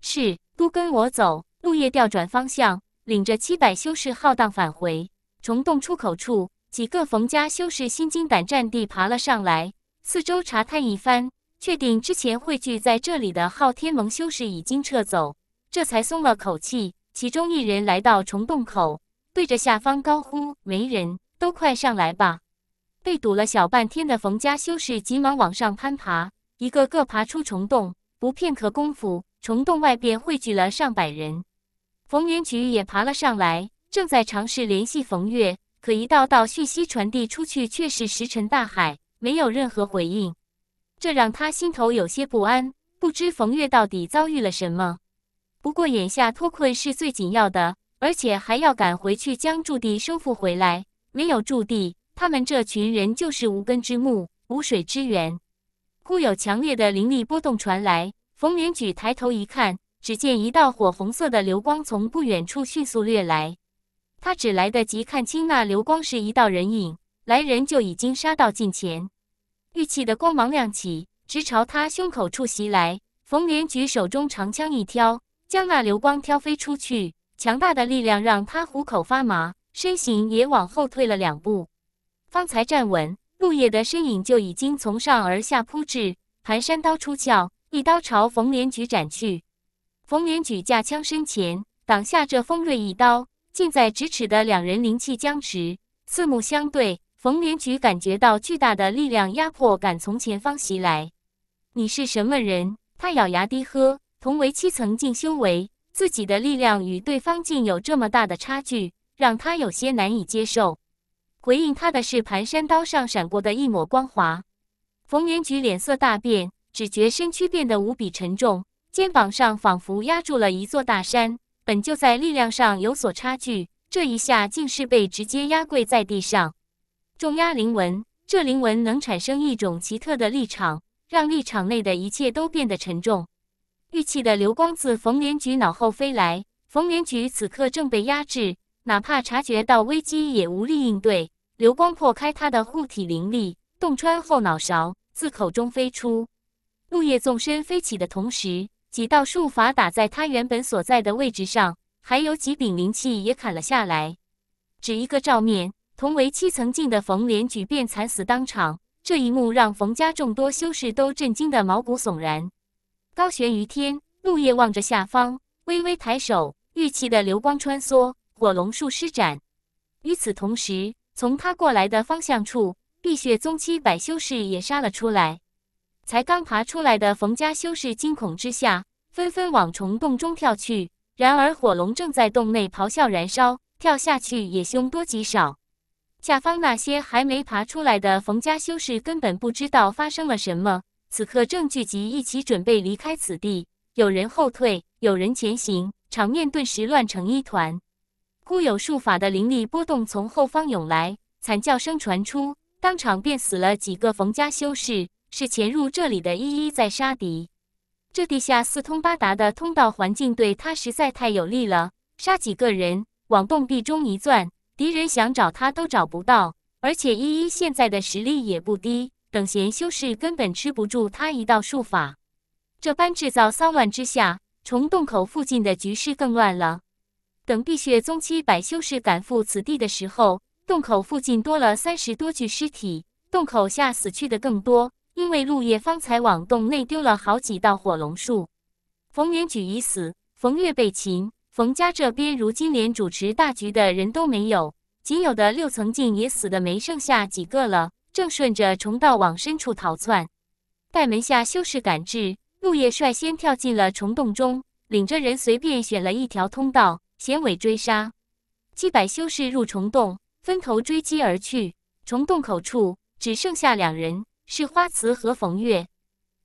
是，都跟我走。陆叶调转方向，领着七百修士浩荡返回虫洞出口处。几个冯家修士心惊胆战地爬了上来，四周查探一番，确定之前汇聚在这里的昊天盟修士已经撤走，这才松了口气。其中一人来到虫洞口，对着下方高呼：“没人都快上来吧！”被堵了小半天的冯家修士急忙往上攀爬，一个个爬出虫洞。不片刻功夫，虫洞外边汇聚了上百人。冯云举也爬了上来，正在尝试联系冯月，可一道道讯息传递出去却是石沉大海，没有任何回应，这让他心头有些不安，不知冯月到底遭遇了什么。不过眼下脱困是最紧要的，而且还要赶回去将驻地收复回来，没有驻地，他们这群人就是无根之木、无水之源。忽有强烈的灵力波动传来，冯元举抬头一看。只见一道火红色的流光从不远处迅速掠来，他只来得及看清那流光是一道人影，来人就已经杀到近前。玉器的光芒亮起，直朝他胸口处袭来。冯连举手中长枪一挑，将那流光挑飞出去。强大的力量让他虎口发麻，身形也往后退了两步，方才站稳。陆叶的身影就已经从上而下扑至，盘山刀出鞘，一刀朝冯连举斩去。冯元举架枪身前挡下这锋锐一刀，近在咫尺的两人灵气僵持，四目相对。冯元举感觉到巨大的力量压迫感从前方袭来。“你是什么人？”他咬牙低喝。同为七层境修为，自己的力量与对方竟有这么大的差距，让他有些难以接受。回应他的是盘山刀上闪过的一抹光华。冯元举脸色大变，只觉身躯变得无比沉重。肩膀上仿佛压住了一座大山，本就在力量上有所差距，这一下竟是被直接压跪在地上。重压灵纹，这灵纹能产生一种奇特的立场，让立场内的一切都变得沉重。玉器的流光自冯连举脑后飞来，冯连举此刻正被压制，哪怕察觉到危机也无力应对。流光破开他的护体灵力，洞穿后脑勺，自口中飞出。陆叶纵身飞起的同时。几道术法打在他原本所在的位置上，还有几柄灵器也砍了下来。只一个照面，同为七层境的冯连举便惨死当场。这一幕让冯家众多修士都震惊的毛骨悚然。高悬于天，陆夜望着下方，微微抬手，玉器的流光穿梭，火龙术施展。与此同时，从他过来的方向处，碧血宗七百修士也杀了出来。才刚爬出来的冯家修士惊恐之下，纷纷往虫洞中跳去。然而火龙正在洞内咆哮燃烧，跳下去也凶多吉少。下方那些还没爬出来的冯家修士根本不知道发生了什么，此刻正聚集一起准备离开此地。有人后退，有人前行，场面顿时乱成一团。孤有术法的灵力波动从后方涌来，惨叫声传出，当场便死了几个冯家修士。是潜入这里的依依在杀敌，这地下四通八达的通道环境对他实在太有利了。杀几个人，往洞壁中一钻，敌人想找他都找不到。而且依依现在的实力也不低，等闲修士根本吃不住他一道术法。这般制造骚乱之下，从洞口附近的局势更乱了。等碧血宗七百修士赶赴此地的时候，洞口附近多了三十多具尸体，洞口下死去的更多。因为陆叶方才往洞内丢了好几道火龙术，冯元举已死，冯月被擒，冯家这边如今连主持大局的人都没有，仅有的六层镜也死的没剩下几个了，正顺着虫道往深处逃窜，待门下修士赶至，陆叶率先跳进了虫洞中，领着人随便选了一条通道，险尾追杀，七百修士入虫洞，分头追击而去，虫洞口处只剩下两人。是花瓷和冯月，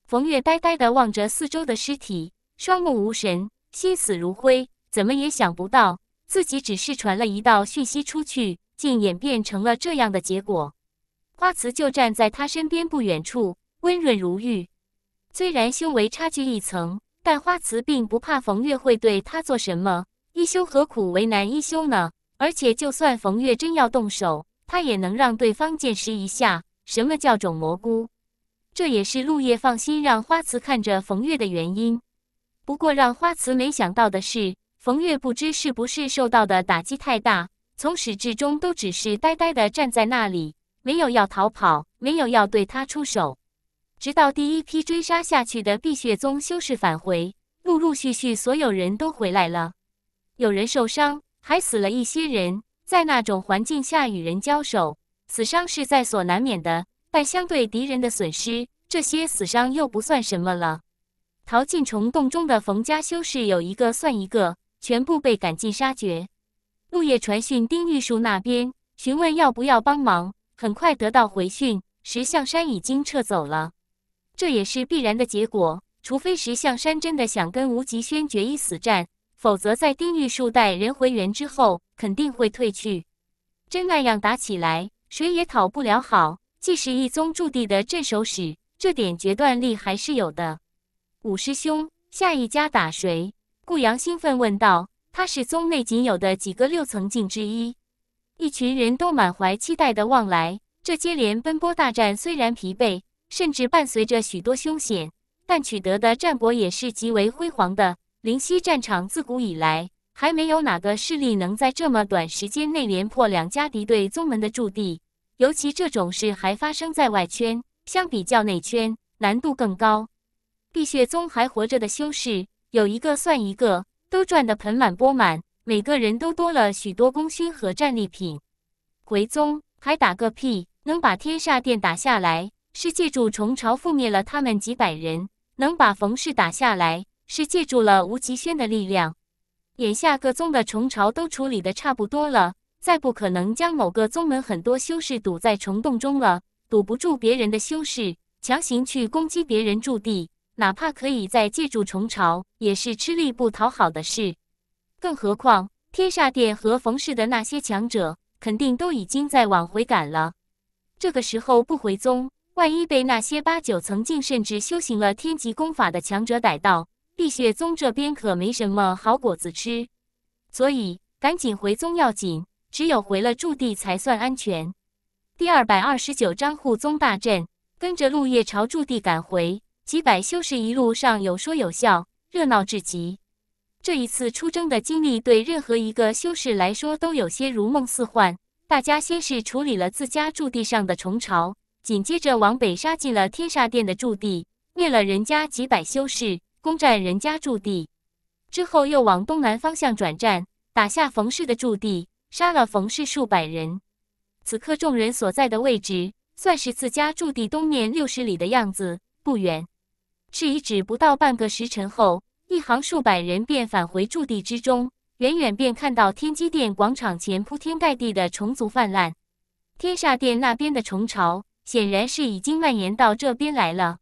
冯月呆呆地望着四周的尸体，双目无神，心死如灰，怎么也想不到自己只是传了一道讯息出去，竟演变成了这样的结果。花瓷就站在他身边不远处，温润如玉。虽然修为差距一层，但花瓷并不怕冯月会对他做什么。一休何苦为难一休呢？而且，就算冯月真要动手，他也能让对方见识一下。什么叫种蘑菇？这也是陆叶放心让花瓷看着冯月的原因。不过让花瓷没想到的是，冯月不知是不是受到的打击太大，从始至终都只是呆呆地站在那里，没有要逃跑，没有要对他出手。直到第一批追杀下去的碧血宗修士返回，陆陆续续所有人都回来了，有人受伤，还死了一些人。在那种环境下与人交手。死伤是在所难免的，但相对敌人的损失，这些死伤又不算什么了。逃进虫洞中的冯家修士有一个算一个，全部被赶尽杀绝。陆夜传讯丁玉树那边询问要不要帮忙，很快得到回讯：石象山已经撤走了。这也是必然的结果，除非石象山真的想跟吴极轩决一死战，否则在丁玉树带人回援之后，肯定会退去。真那样打起来。谁也讨不了好。既是一宗驻地的镇守使，这点决断力还是有的。五师兄，下一家打谁？顾阳兴奋问道。他是宗内仅有的几个六层境之一，一群人都满怀期待的望来。这接连奔波大战虽然疲惫，甚至伴随着许多凶险，但取得的战果也是极为辉煌的。灵溪战场自古以来。还没有哪个势力能在这么短时间内连破两家敌对宗门的驻地，尤其这种事还发生在外圈，相比较内圈难度更高。碧血宗还活着的修士有一个算一个，都赚得盆满钵满，每个人都多了许多功勋和战利品。回宗还打个屁？能把天煞殿打下来，是借助虫巢覆灭了他们几百人；能把冯氏打下来，是借助了吴极轩的力量。眼下各宗的虫巢都处理得差不多了，再不可能将某个宗门很多修士堵在虫洞中了。堵不住别人的修士，强行去攻击别人驻地，哪怕可以再借助虫巢，也是吃力不讨好的事。更何况天煞殿和冯氏的那些强者，肯定都已经在往回赶了。这个时候不回宗，万一被那些八九层境甚至修行了天级功法的强者逮到。碧血宗这边可没什么好果子吃，所以赶紧回宗要紧。只有回了驻地才算安全。第二百二十九章护宗大阵，跟着陆夜朝驻地赶回，几百修士一路上有说有笑，热闹至极。这一次出征的经历对任何一个修士来说都有些如梦似幻。大家先是处理了自家驻地上的虫巢，紧接着往北杀进了天煞殿的驻地，灭了人家几百修士。攻占人家驻地之后，又往东南方向转战，打下冯氏的驻地，杀了冯氏数百人。此刻众人所在的位置，算是自家驻地东面六十里的样子，不远。是以，只不到半个时辰后，一行数百人便返回驻地之中，远远便看到天机殿广场前铺天盖地的虫族泛滥。天煞殿那边的虫潮，显然是已经蔓延到这边来了。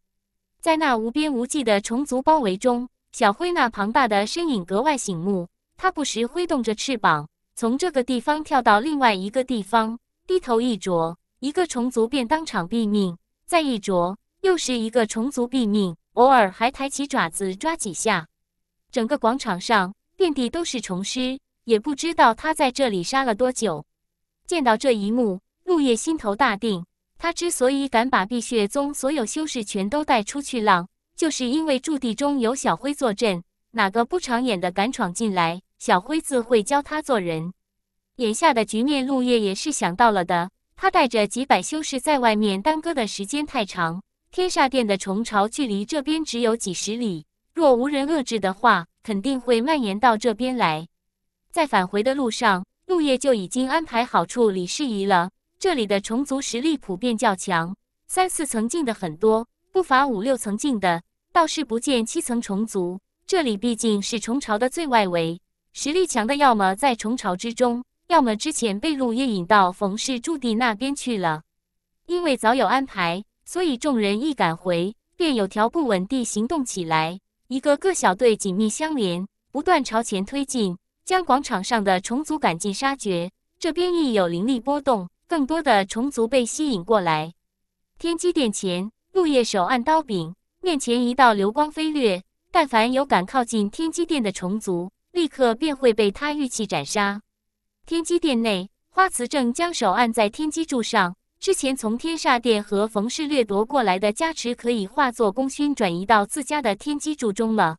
在那无边无际的虫族包围中，小灰那庞大的身影格外醒目。它不时挥动着翅膀，从这个地方跳到另外一个地方，低头一啄，一个虫族便当场毙命；再一啄，又是一个虫族毙命。偶尔还抬起爪子抓几下。整个广场上遍地都是虫尸，也不知道他在这里杀了多久。见到这一幕，陆叶心头大定。他之所以敢把碧血宗所有修士全都带出去浪，就是因为驻地中有小辉坐镇，哪个不长眼的敢闯进来，小辉自会教他做人。眼下的局面，陆叶也是想到了的。他带着几百修士在外面耽搁的时间太长，天煞殿的虫巢距离这边只有几十里，若无人遏制的话，肯定会蔓延到这边来。在返回的路上，陆叶就已经安排好处理事宜了。这里的虫族实力普遍较强，三四层进的很多，不乏五六层进的，倒是不见七层虫族。这里毕竟是虫巢的最外围，实力强的要么在虫巢之中，要么之前被陆夜引到冯氏驻地那边去了。因为早有安排，所以众人一赶回，便有条不紊地行动起来，一个个小队紧密相连，不断朝前推进，将广场上的虫族赶尽杀绝。这边亦有灵力波动。更多的虫族被吸引过来，天机殿前，陆叶手按刀柄，面前一道流光飞掠，但凡有敢靠近天机殿的虫族，立刻便会被他玉器斩杀。天机殿内，花慈正将手按在天机柱上，之前从天煞殿和冯氏掠夺过来的加持，可以化作功勋转移到自家的天机柱中了。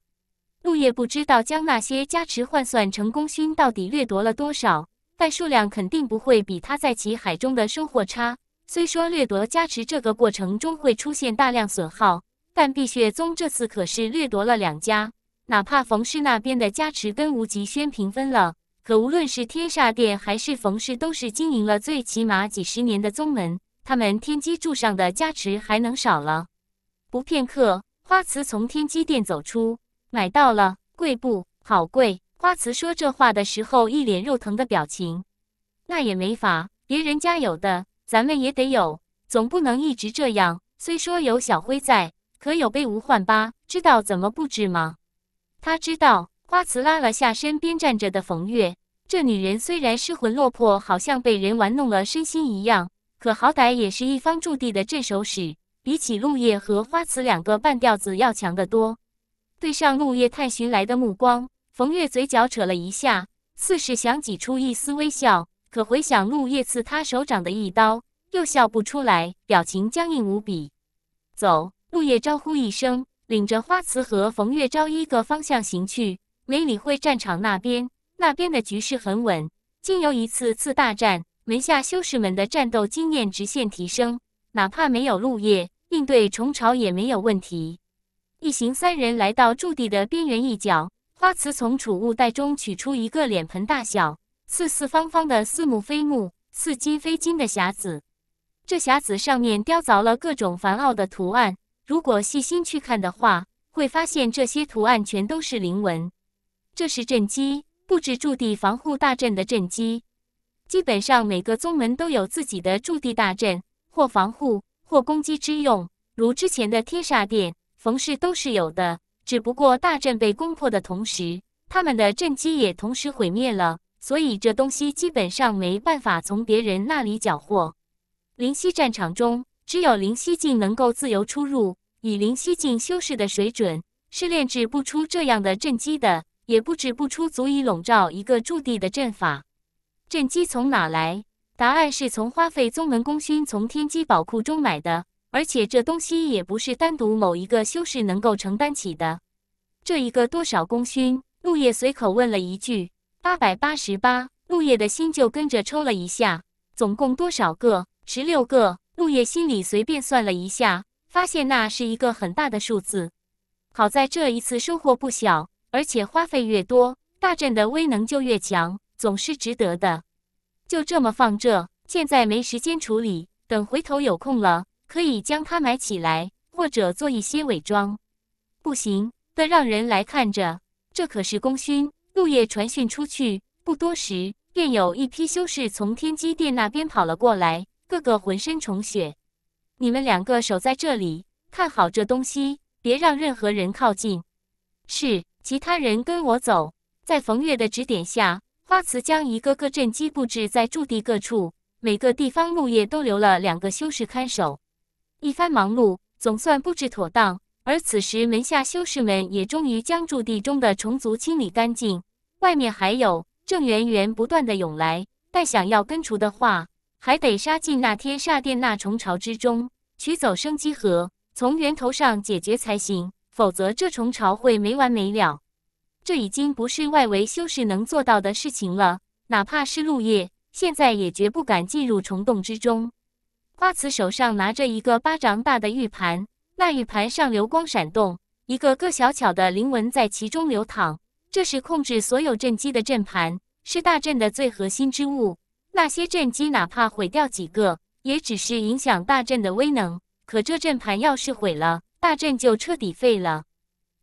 陆叶不知道将那些加持换算成功勋，到底掠夺了多少。但数量肯定不会比他在其海中的收获差。虽说掠夺加持这个过程中会出现大量损耗，但碧血宗这次可是掠夺了两家，哪怕冯氏那边的加持跟无极轩平分了，可无论是天煞殿还是冯氏，都是经营了最起码几十年的宗门，他们天机柱上的加持还能少了？不片刻，花瓷从天机殿走出，买到了，贵不？好贵。花瓷说这话的时候，一脸肉疼的表情。那也没法，别人家有的，咱们也得有，总不能一直这样。虽说有小辉在，可有备无患吧？知道怎么布置吗？他知道。花瓷拉了下身边站着的冯月，这女人虽然失魂落魄，好像被人玩弄了身心一样，可好歹也是一方驻地的镇守使，比起陆叶和花瓷两个半吊子要强得多。对上陆叶探寻来的目光。冯月嘴角扯了一下，似是想挤出一丝微笑，可回想陆叶刺他手掌的一刀，又笑不出来，表情僵硬无比。走，陆叶招呼一声，领着花瓷和冯月朝一个方向行去，没理会战场那边。那边的局势很稳，经由一次次大战，门下修士们的战斗经验直线提升，哪怕没有陆叶，应对虫潮也没有问题。一行三人来到驻地的边缘一角。花瓷从储物袋中取出一个脸盆大小、四四方方的似木非木、似金非金的匣子。这匣子上面雕凿了各种繁奥的图案，如果细心去看的话，会发现这些图案全都是灵纹。这是阵基，布置驻地防护大阵的阵基。基本上每个宗门都有自己的驻地大阵，或防护，或攻击之用。如之前的天煞殿、冯氏都是有的。只不过大阵被攻破的同时，他们的阵基也同时毁灭了，所以这东西基本上没办法从别人那里缴获。灵犀战场中，只有灵犀境能够自由出入，以灵犀境修士的水准，是炼制不出这样的阵基的，也布置不出足以笼罩一个驻地的阵法。阵基从哪来？答案是从花费宗门功勋从天机宝库中买的。而且这东西也不是单独某一个修士能够承担起的，这一个多少功勋？陆叶随口问了一句。八百八十八，陆叶的心就跟着抽了一下。总共多少个？十六个。陆叶心里随便算了一下，发现那是一个很大的数字。好在这一次收获不小，而且花费越多，大阵的威能就越强，总是值得的。就这么放着，现在没时间处理，等回头有空了。可以将它埋起来，或者做一些伪装。不行的，让人来看着。这可是功勋。陆夜传讯出去，不多时，便有一批修士从天机殿那边跑了过来，个个浑身重血。你们两个守在这里，看好这东西，别让任何人靠近。是。其他人跟我走。在冯月的指点下，花瓷将一个个阵基布置在驻地各处，每个地方陆夜都留了两个修士看守。一番忙碌，总算布置妥当。而此时，门下修士们也终于将驻地中的虫族清理干净。外面还有，正源源不断的涌来。但想要根除的话，还得杀进那天煞殿那虫巢之中，取走生机核，从源头上解决才行。否则，这虫巢会没完没了。这已经不是外围修士能做到的事情了。哪怕是陆叶，现在也绝不敢进入虫洞之中。花瓷手上拿着一个巴掌大的玉盘，那玉盘上流光闪动，一个个小巧的灵纹在其中流淌。这是控制所有阵机的阵盘，是大阵的最核心之物。那些阵机哪怕毁掉几个，也只是影响大阵的威能。可这阵盘要是毁了，大阵就彻底废了。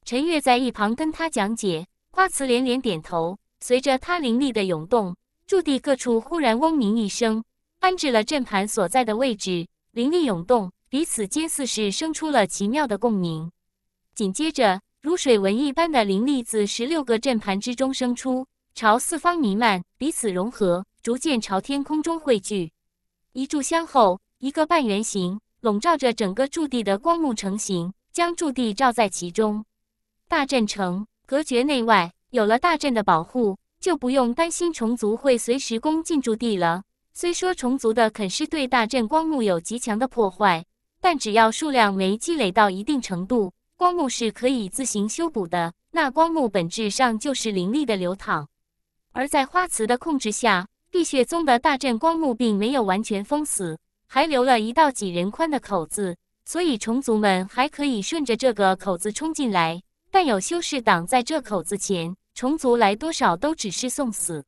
陈月在一旁跟他讲解，花瓷连连点头。随着他灵力的涌动，驻地各处忽然嗡鸣一声。安置了阵盘所在的位置，灵力涌动，彼此间似是生出了奇妙的共鸣。紧接着，如水纹一般，的灵力自十六个阵盘之中生出，朝四方弥漫，彼此融合，逐渐朝天空中汇聚。一炷香后，一个半圆形笼罩着整个驻地的光幕成型，将驻地罩在其中。大阵成，隔绝内外。有了大阵的保护，就不用担心虫族会随时攻进驻地了。虽说虫族的啃尸对大阵光幕有极强的破坏，但只要数量没积累到一定程度，光幕是可以自行修补的。那光幕本质上就是灵力的流淌，而在花瓷的控制下，地血宗的大阵光幕并没有完全封死，还留了一道几人宽的口子，所以虫族们还可以顺着这个口子冲进来。但有修士挡在这口子前，虫族来多少都只是送死。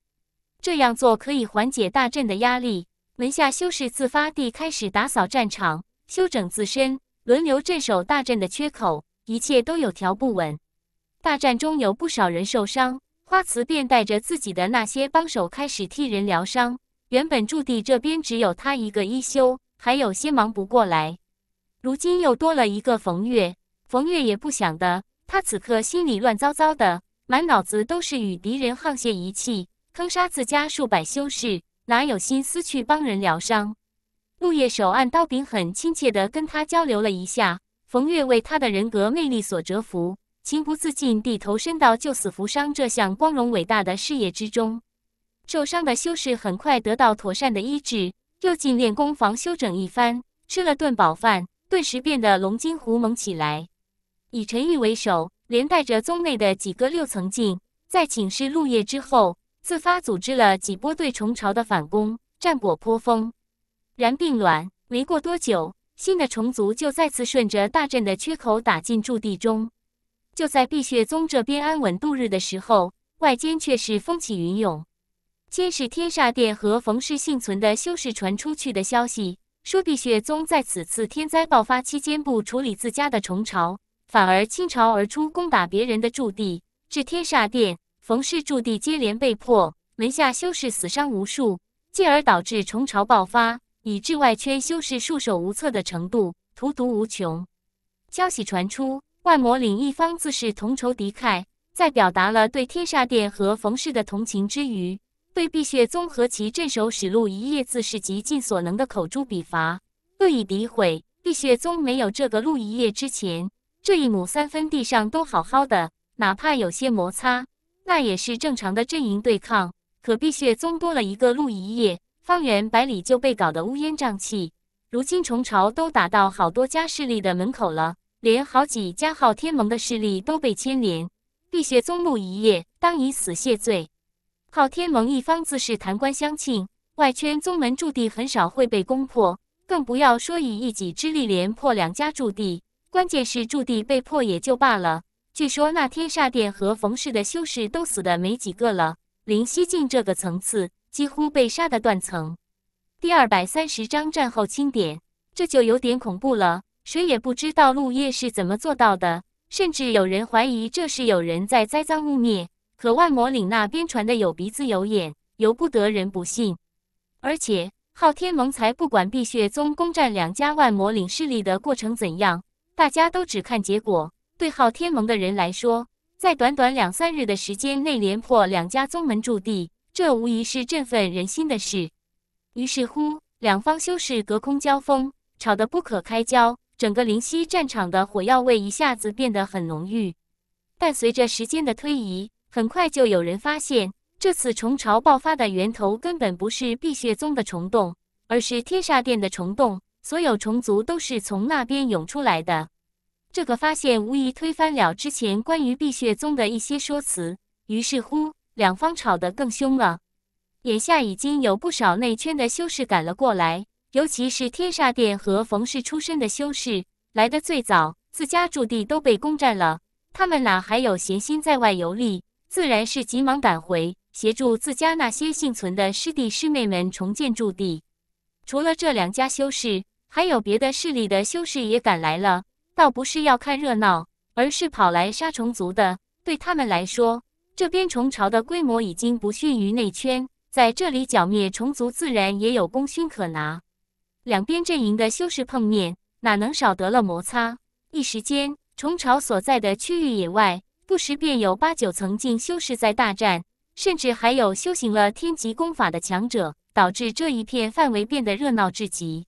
这样做可以缓解大阵的压力。门下修士自发地开始打扫战场，修整自身，轮流镇守大阵的缺口，一切都有条不紊。大战中有不少人受伤，花瓷便带着自己的那些帮手开始替人疗伤。原本驻地这边只有他一个一休，还有些忙不过来，如今又多了一个冯月。冯月也不想的，他此刻心里乱糟糟的，满脑子都是与敌人沆瀣一气。坑杀自家数百修士，哪有心思去帮人疗伤？陆叶手按刀柄，很亲切地跟他交流了一下。冯月为他的人格魅力所折服，情不自禁地投身到救死扶伤这项光荣伟大的事业之中。受伤的修士很快得到妥善的医治，又进练功房休整一番，吃了顿饱饭，顿时变得龙精虎猛起来。以陈玉为首，连带着宗内的几个六层镜，在请示陆叶之后。自发组织了几波对虫巢的反攻，战果颇丰。然并卵，没过多久，新的虫族就再次顺着大阵的缺口打进驻地中。就在碧血宗这边安稳度日的时候，外间却是风起云涌。先是天煞殿和冯氏幸存的修士传出去的消息，说碧血宗在此次天灾爆发期间不处理自家的虫巢，反而倾巢而出攻打别人的驻地，致天煞殿。冯氏驻地接连被破，门下修士死伤无数，进而导致虫潮爆发，以致外圈修士束手无策的程度，荼毒无穷。消息传出，万魔领一方自是同仇敌忾，在表达了对天煞殿和冯氏的同情之余，对碧血宗和其镇守使陆一叶自是极尽所能的口诛笔伐，恶意诋毁。碧血宗没有这个陆一叶之前，这一亩三分地上都好好的，哪怕有些摩擦。那也是正常的阵营对抗，可碧血宗多了一个陆一叶，方圆百里就被搞得乌烟瘴气。如今虫潮都打到好多家势力的门口了，连好几家昊天盟的势力都被牵连。碧血宗陆一叶当以死谢罪。昊天盟一方自是弹冠相庆，外圈宗门驻地很少会被攻破，更不要说以一己之力连破两家驻地。关键是驻地被破也就罢了。据说那天煞殿和冯氏的修士都死的没几个了，林犀境这个层次几乎被杀的断层。第二百三十章战后清点，这就有点恐怖了。谁也不知道陆叶是怎么做到的，甚至有人怀疑这是有人在栽赃污蔑。可万魔岭那边传的有鼻子有眼，由不得人不信。而且昊天盟才不管碧血宗攻占两家万魔岭势力的过程怎样，大家都只看结果。对昊天盟的人来说，在短短两三日的时间内连破两家宗门驻地，这无疑是振奋人心的事。于是乎，两方修士隔空交锋，吵得不可开交，整个灵溪战场的火药味一下子变得很浓郁。但随着时间的推移，很快就有人发现，这次虫潮爆发的源头根本不是碧血宗的虫洞，而是天煞殿的虫洞，所有虫族都是从那边涌出来的。这个发现无疑推翻了之前关于碧血宗的一些说辞，于是乎两方吵得更凶了。眼下已经有不少内圈的修士赶了过来，尤其是天煞殿和冯氏出身的修士来的最早，自家驻地都被攻占了，他们哪还有闲心在外游历？自然是急忙赶回，协助自家那些幸存的师弟师妹们重建驻地。除了这两家修士，还有别的势力的修士也赶来了。倒不是要看热闹，而是跑来杀虫族的。对他们来说，这边虫巢的规模已经不逊于内圈，在这里剿灭虫族，自然也有功勋可拿。两边阵营的修士碰面，哪能少得了摩擦？一时间，虫巢所在的区域野外，不时便有八九层境修士在大战，甚至还有修行了天级功法的强者，导致这一片范围变得热闹至极。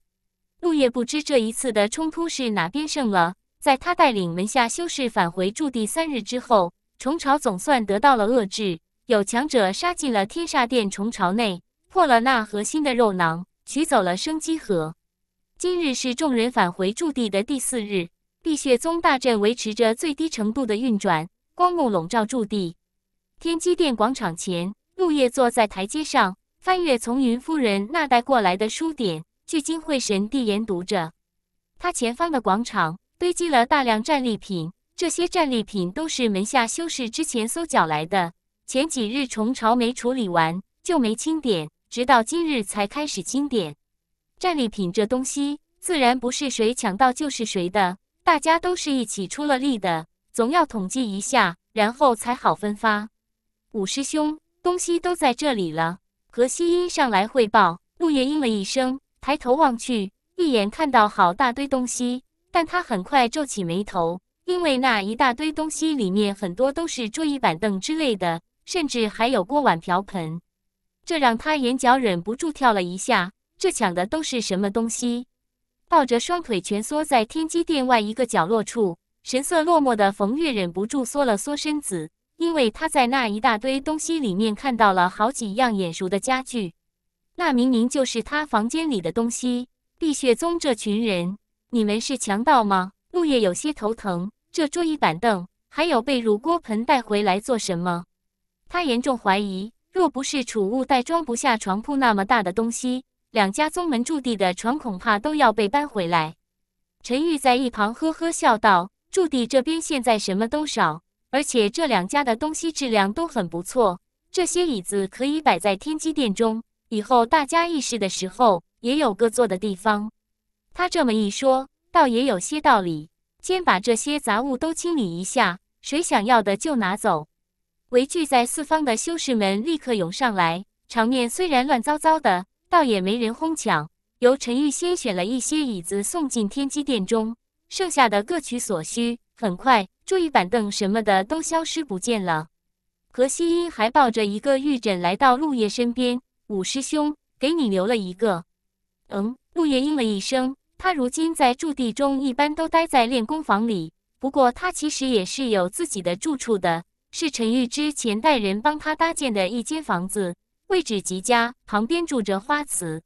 陆叶不知这一次的冲突是哪边胜了。在他带领门下修士返回驻地三日之后，虫巢总算得到了遏制。有强者杀进了天煞殿虫巢内，破了那核心的肉囊，取走了生机核。今日是众人返回驻地的第四日，地血宗大阵维持着最低程度的运转，光幕笼罩驻地。天机殿广场前，陆叶坐在台阶上，翻阅从云夫人那带过来的书典。聚精会神地研读着，他前方的广场堆积了大量战利品，这些战利品都是门下修士之前搜缴来的。前几日虫朝没处理完就没清点，直到今日才开始清点。战利品这东西自然不是谁抢到就是谁的，大家都是一起出了力的，总要统计一下，然后才好分发。五师兄，东西都在这里了。何西音上来汇报，陆叶应了一声。抬头望去，一眼看到好大堆东西，但他很快皱起眉头，因为那一大堆东西里面很多都是桌椅板凳之类的，甚至还有锅碗瓢盆，这让他眼角忍不住跳了一下。这抢的都是什么东西？抱着双腿蜷缩在天机殿外一个角落处，神色落寞的冯月忍不住缩了缩身子，因为他在那一大堆东西里面看到了好几样眼熟的家具。那明明就是他房间里的东西！碧血宗这群人，你们是强盗吗？陆叶有些头疼，这桌椅板凳还有被褥锅盆带回来做什么？他严重怀疑，若不是储物袋装不下床铺那么大的东西，两家宗门驻地的床恐怕都要被搬回来。陈玉在一旁呵呵笑道：“驻地这边现在什么都少，而且这两家的东西质量都很不错，这些椅子可以摆在天机殿中。”以后大家议事的时候也有个坐的地方。他这么一说，倒也有些道理。先把这些杂物都清理一下，谁想要的就拿走。围聚在四方的修士们立刻涌上来，场面虽然乱糟糟的，倒也没人哄抢。由陈玉先选了一些椅子送进天机殿中，剩下的各取所需。很快，桌椅板凳什么的都消失不见了。何西英还抱着一个玉枕来到陆叶身边。五师兄，给你留了一个。嗯，陆叶应了一声。他如今在驻地中，一般都待在练功房里。不过他其实也是有自己的住处的，是陈玉之前带人帮他搭建的一间房子，位置极佳，旁边住着花瓷。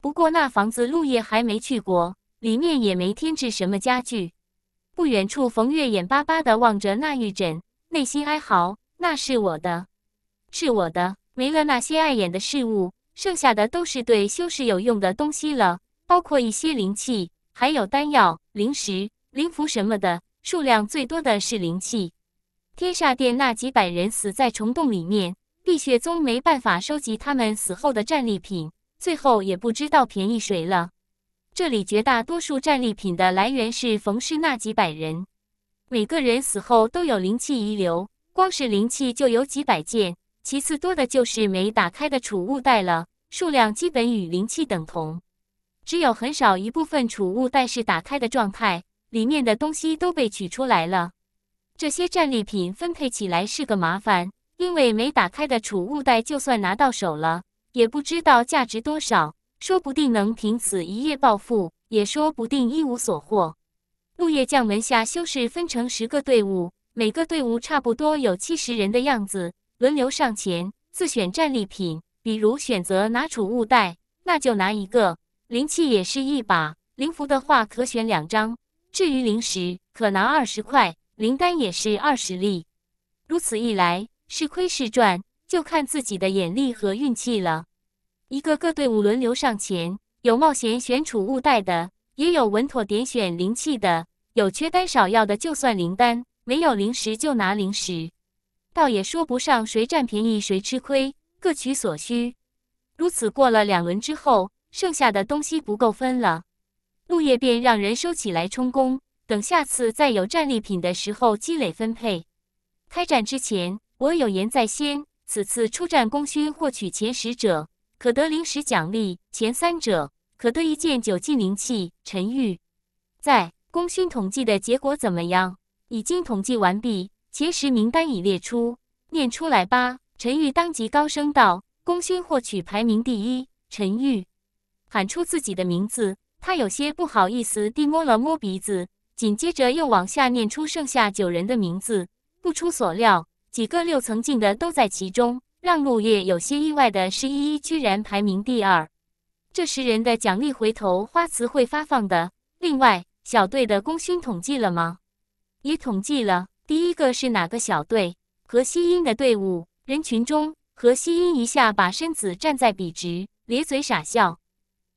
不过那房子陆烨还没去过，里面也没添置什么家具。不远处，冯月眼巴巴的望着那玉枕，内心哀嚎：那是我的，是我的。没了那些碍眼的事物，剩下的都是对修士有用的东西了，包括一些灵气，还有丹药、灵石、灵符什么的。数量最多的是灵气。天煞殿那几百人死在虫洞里面，碧血宗没办法收集他们死后的战利品，最后也不知道便宜谁了。这里绝大多数战利品的来源是冯氏那几百人，每个人死后都有灵气遗留，光是灵气就有几百件。其次多的就是没打开的储物袋了，数量基本与灵气等同，只有很少一部分储物袋是打开的状态，里面的东西都被取出来了。这些战利品分配起来是个麻烦，因为没打开的储物袋就算拿到手了，也不知道价值多少，说不定能凭此一夜暴富，也说不定一无所获。陆叶将门下修士分成十个队伍，每个队伍差不多有七十人的样子。轮流上前自选战利品，比如选择拿储物袋，那就拿一个灵气也是一把灵符的话可选两张，至于灵石可拿二十块，灵丹也是二十粒。如此一来是亏是赚就看自己的眼力和运气了。一个个队伍轮流上前，有冒险选储物袋的，也有稳妥点选灵气的，有缺丹少药的就算灵丹，没有灵石就拿灵石。倒也说不上谁占便宜谁吃亏，各取所需。如此过了两轮之后，剩下的东西不够分了，陆叶便让人收起来充公，等下次再有战利品的时候积累分配。开战之前，我有言在先，此次出战功勋获取前十者可得临时奖励，前三者可得一件九技灵器。陈玉，在功勋统计的结果怎么样？已经统计完毕。前十名单已列出，念出来吧！陈玉当即高声道：“功勋获取排名第一，陈玉！”喊出自己的名字，他有些不好意思地摸了摸鼻子，紧接着又往下念出剩下九人的名字。不出所料，几个六层镜的都在其中。让陆叶有些意外的是，依依居然排名第二。这十人的奖励回头花瓷会发放的。另外，小队的功勋统计了吗？已统计了。第一个是哪个小队？何西英的队伍。人群中，何西英一下把身子站在笔直，咧嘴傻笑。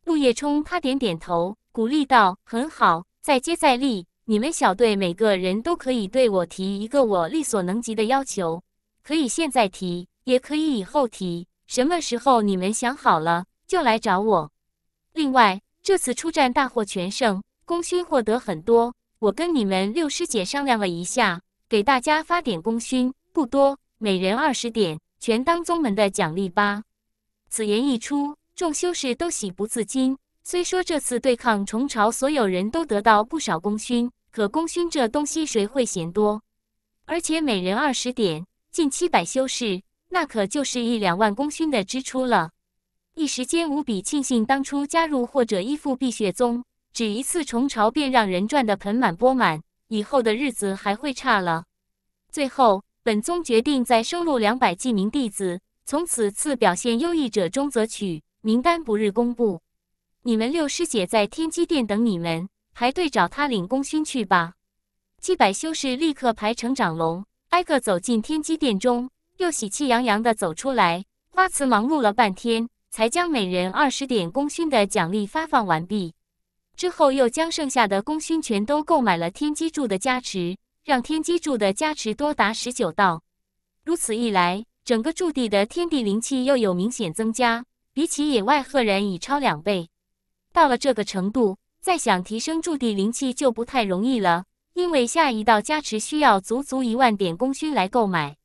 陆叶冲他点点头，鼓励道：“很好，再接再厉。你们小队每个人都可以对我提一个我力所能及的要求，可以现在提，也可以以后提。什么时候你们想好了，就来找我。另外，这次出战大获全胜，功勋获得很多，我跟你们六师姐商量了一下。”给大家发点功勋，不多，每人二十点，全当宗门的奖励吧。此言一出，众修士都喜不自禁。虽说这次对抗虫巢，所有人都得到不少功勋，可功勋这东西谁会嫌多？而且每人二十点，近七百修士，那可就是一两万功勋的支出了。一时间无比庆幸当初加入或者依附碧血宗，只一次虫巢便让人赚得盆满钵满。以后的日子还会差了。最后，本宗决定再收录两百记名弟子，从此次表现优异者中择取，名单不日公布。你们六师姐在天机殿等你们，排队找他领功勋去吧。几百修士立刻排成长龙，挨个走进天机殿中，又喜气洋洋的走出来。花慈忙碌了半天，才将每人二十点功勋的奖励发放完毕。之后又将剩下的功勋全都购买了天机柱的加持，让天机柱的加持多达十九道。如此一来，整个驻地的天地灵气又有明显增加，比起野外赫然已超两倍。到了这个程度，再想提升驻地灵气就不太容易了，因为下一道加持需要足足一万点功勋来购买。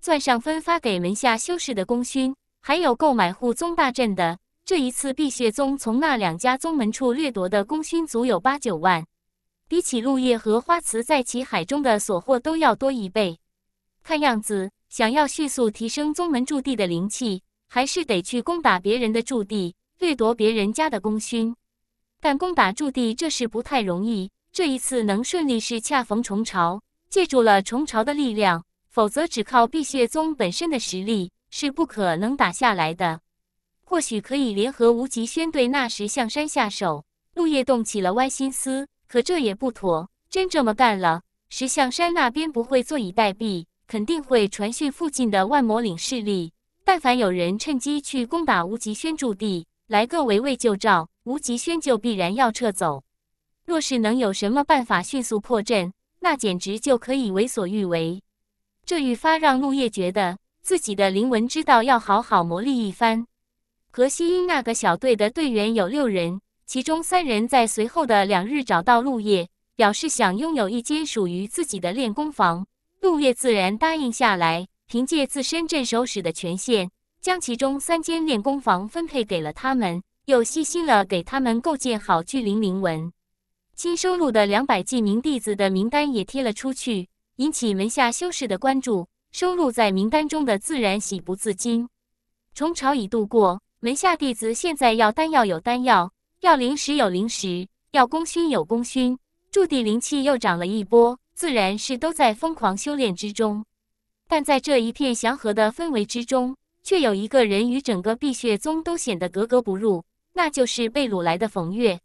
钻上分发给门下修士的功勋，还有购买护宗大阵的。这一次，碧血宗从那两家宗门处掠夺的功勋足有八九万，比起陆叶和花瓷在其海中的所获都要多一倍。看样子，想要迅速提升宗门驻地的灵气，还是得去攻打别人的驻地，掠夺别人家的功勋。但攻打驻地这事不太容易，这一次能顺利是恰逢虫潮，借助了虫潮的力量，否则只靠碧血宗本身的实力是不可能打下来的。或许可以联合吴极轩对那石象山下手，陆叶动起了歪心思。可这也不妥，真这么干了，石象山那边不会坐以待毙，肯定会传讯附近的万魔岭势力。但凡有人趁机去攻打吴极轩驻地，来个围魏救赵，吴极轩就必然要撤走。若是能有什么办法迅速破阵，那简直就可以为所欲为。这愈发让陆叶觉得自己的灵文之道要好好磨砺一番。何西英那个小队的队员有六人，其中三人在随后的两日找到陆叶，表示想拥有一间属于自己的练功房。陆叶自然答应下来，凭借自身镇守使的权限，将其中三间练功房分配给了他们，又细心了给他们构建好巨灵灵纹。新收录的两百记名弟子的名单也贴了出去，引起门下修士的关注。收录在名单中的自然喜不自禁。虫潮已度过。门下弟子现在要丹药有丹药，要灵石有灵石，要功勋有功勋，驻地灵气又涨了一波，自然是都在疯狂修炼之中。但在这一片祥和的氛围之中，却有一个人与整个碧血宗都显得格格不入，那就是被掳来的冯月。